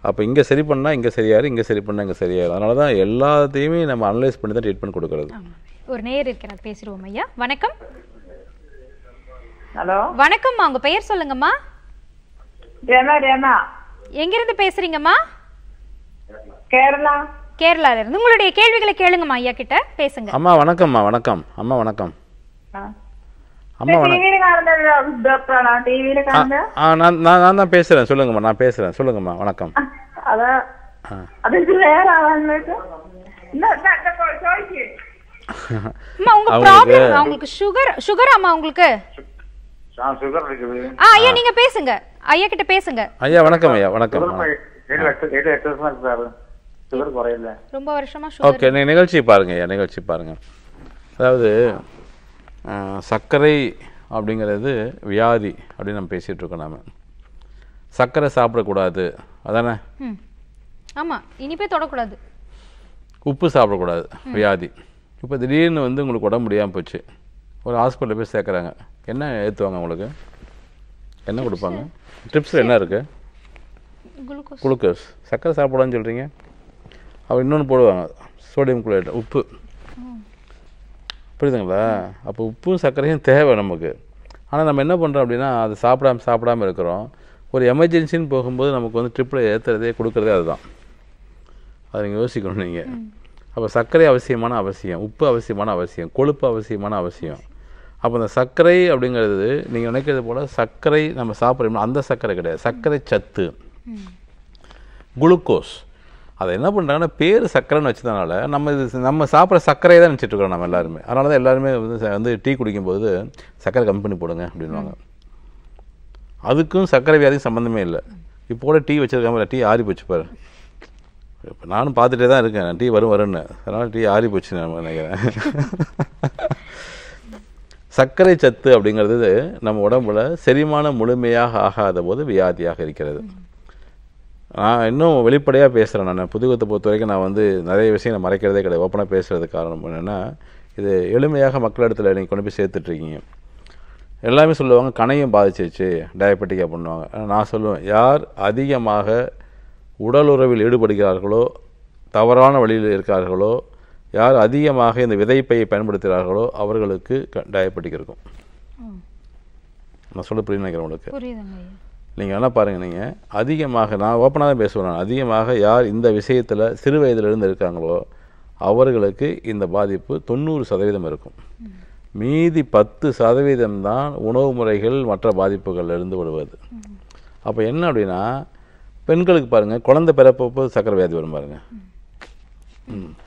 அப்போ இங்கே சரி பண்ணால் இங்கே சரியாயிரும் இங்கே சரி பண்ணால் இங்கே சரியாயிரும் அதனால தான் எல்லாத்தையுமே நம்ம அனலைஸ் பண்ணி தான் ட்ரீட்மெண்ட் கொடுக்கறது ஒரு நேர் இருக்கிறார் பேசிடுவோம் ஐயா வணக்கம் ஹலோ வணக்கம்மா உங்கள் பெயர் சொல்லுங்கம்மா ரேமா ரேமா எங்கிருந்து பேசுறீங்கம்மா கேரளா கேரளால இருந்து உங்களுடைய கேள்விகளை கேளுங்கம்மா ஐயா கிட்ட பேசுங்க அம்மா வணக்கம்மா வணக்கம் அம்மா வணக்கம் நான் நான் பேசுறேன் சொல்லுங்கம்மா நான் பேசுறேன் சொல்லுங்கம்மா வணக்கம் உங்களுக்கு ஐயா நீங்க பேசுங்க ஐயா கிட்ட பேசுங்க ஐயா வணக்கம் ஐயா வணக்கம் ரொம்ப வருஷமா ஓகே நிகழ்ச்சி பாருங்க ஐயா நிகழ்ச்சி பாருங்க அதாவது சர்க்கரை அப்படிங்கிறது வியாதி அப்படின்னு நம்ம பேசிகிட்டு இருக்கோம் நாம சர்க்கரை சாப்பிடக்கூடாது அதானே ஆமாம் இனிப்பே தொடக்கூடாது உப்பு சாப்பிடக்கூடாது வியாதி இப்போ திடீர்னு வந்து உங்களுக்கு உடம்பு முடியாமல் போச்சு ஒரு ஹாஸ்பிட்டலில் போய் சேர்க்குறாங்க என்ன ஏற்றுவாங்க உங்களுக்கு என்ன கொடுப்பாங்க ட்ரிப்ஸ் என்ன இருக்குது குளுக்கோஸ் சர்க்கரை சாப்பிடான்னு சொல்கிறீங்க அவர் இன்னொன்று போடுவாங்க சோடியம் குளோரைட் உப்பு புரியுதுங்களா அப்போ உப்பும் சர்க்கரையும் தேவை நமக்கு ஆனால் நம்ம என்ன பண்ணுறோம் அப்படின்னா அது சாப்பிடாம சாப்பிடாமல் இருக்கிறோம் ஒரு எமர்ஜென்சின்னு போகும்போது நமக்கு வந்து ட்ரிப்பில் ஏற்றுறதே கொடுக்குறதே அதுதான் அதை நீங்கள் யோசிக்கணும் நீங்கள் அப்போ சர்க்கரை அவசியமான அவசியம் உப்பு அவசியமான அவசியம் கொழுப்பு அவசியமான அவசியம் அப்போ இந்த சர்க்கரை அப்படிங்கிறது நீங்கள் நினைக்கிறது போல் சர்க்கரை நம்ம சாப்பிட்றோம் அந்த சர்க்கரை கிடையாது சர்க்கரை சத்து குளுக்கோஸ் அதை என்ன பண்ணுறாங்கன்னா பேர் சர்க்கரைன்னு வச்சதுனால நம்ம இது நம்ம சாப்பிட்ற சர்க்கரையை தான் நினச்சிட்ருக்கோம் நம்ம எல்லாருமே அதனால தான் எல்லாருமே வந்து வந்து டீ குடிக்கும்போது சர்க்கரை கம்மி பண்ணி போடுங்க அப்படின்வாங்க அதுக்கும் சர்க்கரை வியாதிக்கும் சம்மந்தமே இல்லை இப்போ கூட டீ வச்சிருக்காம டீ ஆறி போச்சு பாரு இப்போ நானும் பார்த்துட்டே தான் இருக்கேன் டீ வரும் வரும்னு அதனால் டீ ஆறி போச்சு நான் நினைக்கிறேன் சர்க்கரை சத்து அப்படிங்கிறது நம்ம உடம்புல செரிமானம் முழுமையாக ஆகாத போது வியாதியாக இருக்கிறது நான் இன்னும் வெளிப்படையாக பேசுகிறேன் நான் புதுகத்தை பொறுத்த வரைக்கும் நான் வந்து நிறைய விஷயங்களை மறைக்கிறதே கிடையாது ஓப்பனாக பேசுகிறது காரணம் என்னென்னா இது எளிமையாக மக்களிடத்தில் நீங்கள் கொண்டு போய் சேர்த்துட்ருக்கீங்க எல்லாமே சொல்லுவாங்க கணையும் பாதிச்சிருச்சு டயபெட்டிக்காக பண்ணுவாங்க நான் சொல்லுவேன் யார் அதிகமாக உடலுறவில் ஈடுபடுகிறார்களோ தவறான வழியில் இருக்கிறார்களோ யார் அதிகமாக இந்த விதைப்பையை பயன்படுத்துகிறார்களோ அவர்களுக்கு டயபெட்டிக் இருக்கும் நான் சொல்ல புரியுது நினைக்கிறேன் உங்களுக்கு நீங்கள் வேணால் பாருங்கள் நீங்கள் அதிகமாக நான் ஓப்பனாக தான் பேசுவேன் அதிகமாக யார் இந்த விஷயத்தில் சிறு வயதிலிருந்து இருக்காங்களோ அவர்களுக்கு இந்த பாதிப்பு தொண்ணூறு சதவீதம் இருக்கும் மீதி பத்து சதவீதம் தான் உணவு முறைகள் மற்ற இருந்து விடுவது அப்போ என்ன அப்படின்னா பெண்களுக்கு பாருங்கள் குழந்தை பிறப்பப்போ சக்கரை வியாதி வரும் பாருங்கள்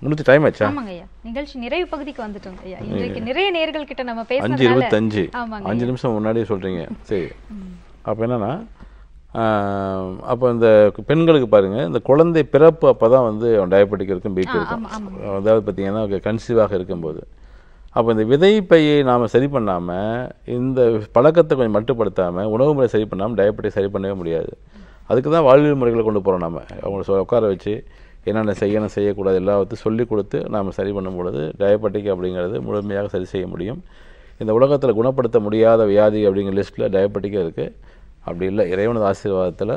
முன்னூத்தி டைம் ஆச்சு ஆமாங்க நிகழ்ச்சி நிறைவு பகுதிக்கு வந்துட்டோம் ஐயா இன்றைக்கு நிறைய நேர்கள் கிட்ட நம்ம பேச அஞ்சு இருபத்தஞ்சு அஞ்சு நிமிஷம் முன்னாடியே சொல்றீங்க சரி அப்போ என்னன்னா அப்போ இந்த பெண்களுக்கு பாருங்கள் இந்த குழந்தை பிறப்பு அப்போ தான் வந்து டயபெட்டிக் இருக்கும் பிபி இருக்கும் அதாவது பார்த்தீங்கன்னா கன்சீவாக இருக்கும்போது அப்போ இந்த விதைப்பையை நாம் சரி பண்ணாமல் இந்த பழக்கத்தை கொஞ்சம் மட்டுப்படுத்தாமல் உணவு முறை சரி பண்ணாமல் டயபெட்டிக் சரி பண்ணவே முடியாது அதுக்கு தான் வாழ்வியல் முறைகளை கொண்டு போகிறோம் நம்ம அவங்க உட்கார வச்சு என்னென்ன செய்யணும் செய்யக்கூடாது எல்லாத்தையும் சொல்லிக் கொடுத்து நாம் சரி பண்ணும் பொழுது டயபெட்டிக் அப்படிங்கிறது முழுமையாக சரி செய்ய முடியும் இந்த உலகத்தில் குணப்படுத்த முடியாத வியாதி அப்படிங்கிற லிஸ்ட்டில் டயபெட்டிக்கும் இருக்குது அப்படி இல்லை இறைவனது ஆசீர்வாதத்தில்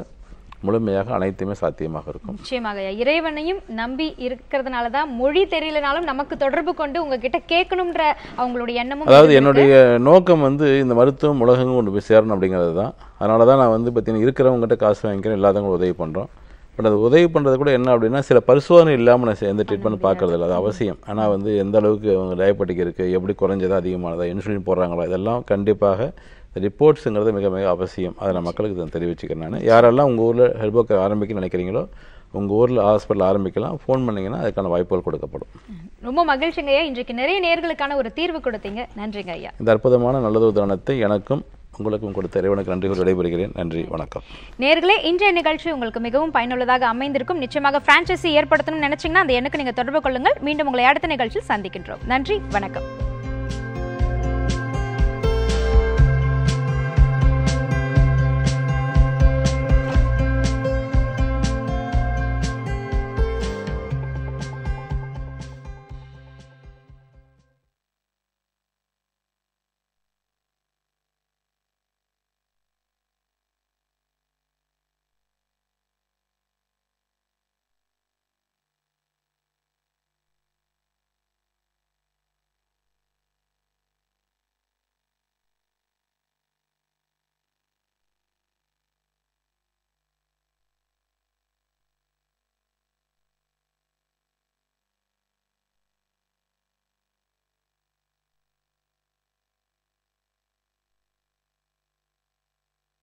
முழுமையாக அனைத்துமே சாத்தியமாக இருக்கும் நிச்சயமாக இறைவனையும் நம்பி இருக்கிறதுனால தான் மொழி தெரியலனாலும் நமக்கு தொடர்பு கொண்டு உங்ககிட்ட கேட்கணுன்ற அவங்களுடைய எண்ணமும் அதாவது என்னுடைய நோக்கம் வந்து இந்த மருத்துவம் உலகம் கொண்டு போய் சேரணும் அப்படிங்கிறது தான் அதனால தான் நான் வந்து பார்த்தீங்கன்னா இருக்கிறவங்ககிட்ட காசு வாங்கிக்கிறேன் இல்லாதவங்க உதவி பண்ணுறோம் பட் அது உதவி பண்ணுறது கூட என்ன அப்படின்னா சில பரிசோதனை இல்லாமல் நான் எந்த ட்ரீட்மெண்ட் பார்க்குறது இல்லை அது அவசியம் ஆனால் வந்து எந்த அளவுக்கு அவங்க டயபெட்டிக் இருக்குது எப்படி குறைஞ்சதா அதிகமானதா இன்சுலின் போடுறாங்களோ இதெல்லாம் கண்டிப்பாக ரிப்போர்ட்ஸுங்கிறது மிக மிக அவசியம் அதை நான் மக்களுக்கு இதை தெரிவிச்சுக்கிறேன் நான் யாரெல்லாம் உங்கள் ஊரில் ஒர்க் ஆரம்பிக்கணும்னு நினைக்கிறீங்களோ உங்கள் ஊரில் ஹாஸ்பிட்டல் ஆரம்பிக்கலாம் ஃபோன் பண்ணிங்கன்னா அதுக்கான வாய்ப்புகள் கொடுக்கப்படும் ரொம்ப மகிழ்ச்சிங்க ஐயா இன்றைக்கு நிறைய நேர்களுக்கான ஒரு தீர்வு கொடுத்தீங்க நன்றிங்க ஐயா இந்த அற்புதமான நல்லது உதாரணத்தை எனக்கும் உங்களுக்கும் கொடுத்த இறைவனுக்கு நன்றி கூறி விடைபெறுகிறேன் நன்றி வணக்கம் நேர்களே இன்றைய நிகழ்ச்சி உங்களுக்கு மிகவும் பயனுள்ளதாக அமைந்திருக்கும் நிச்சயமாக பிரான்ச்சைசி ஏற்படுத்தணும்னு நினைச்சீங்கன்னா அந்த எண்ணுக்கு நீங்கள் தொடர்பு கொள்ளுங்கள் மீண்டும் உங்களை அடுத்த நிகழ்ச்சியில் சந்திக்கின்றோம் நன்றி வணக்கம்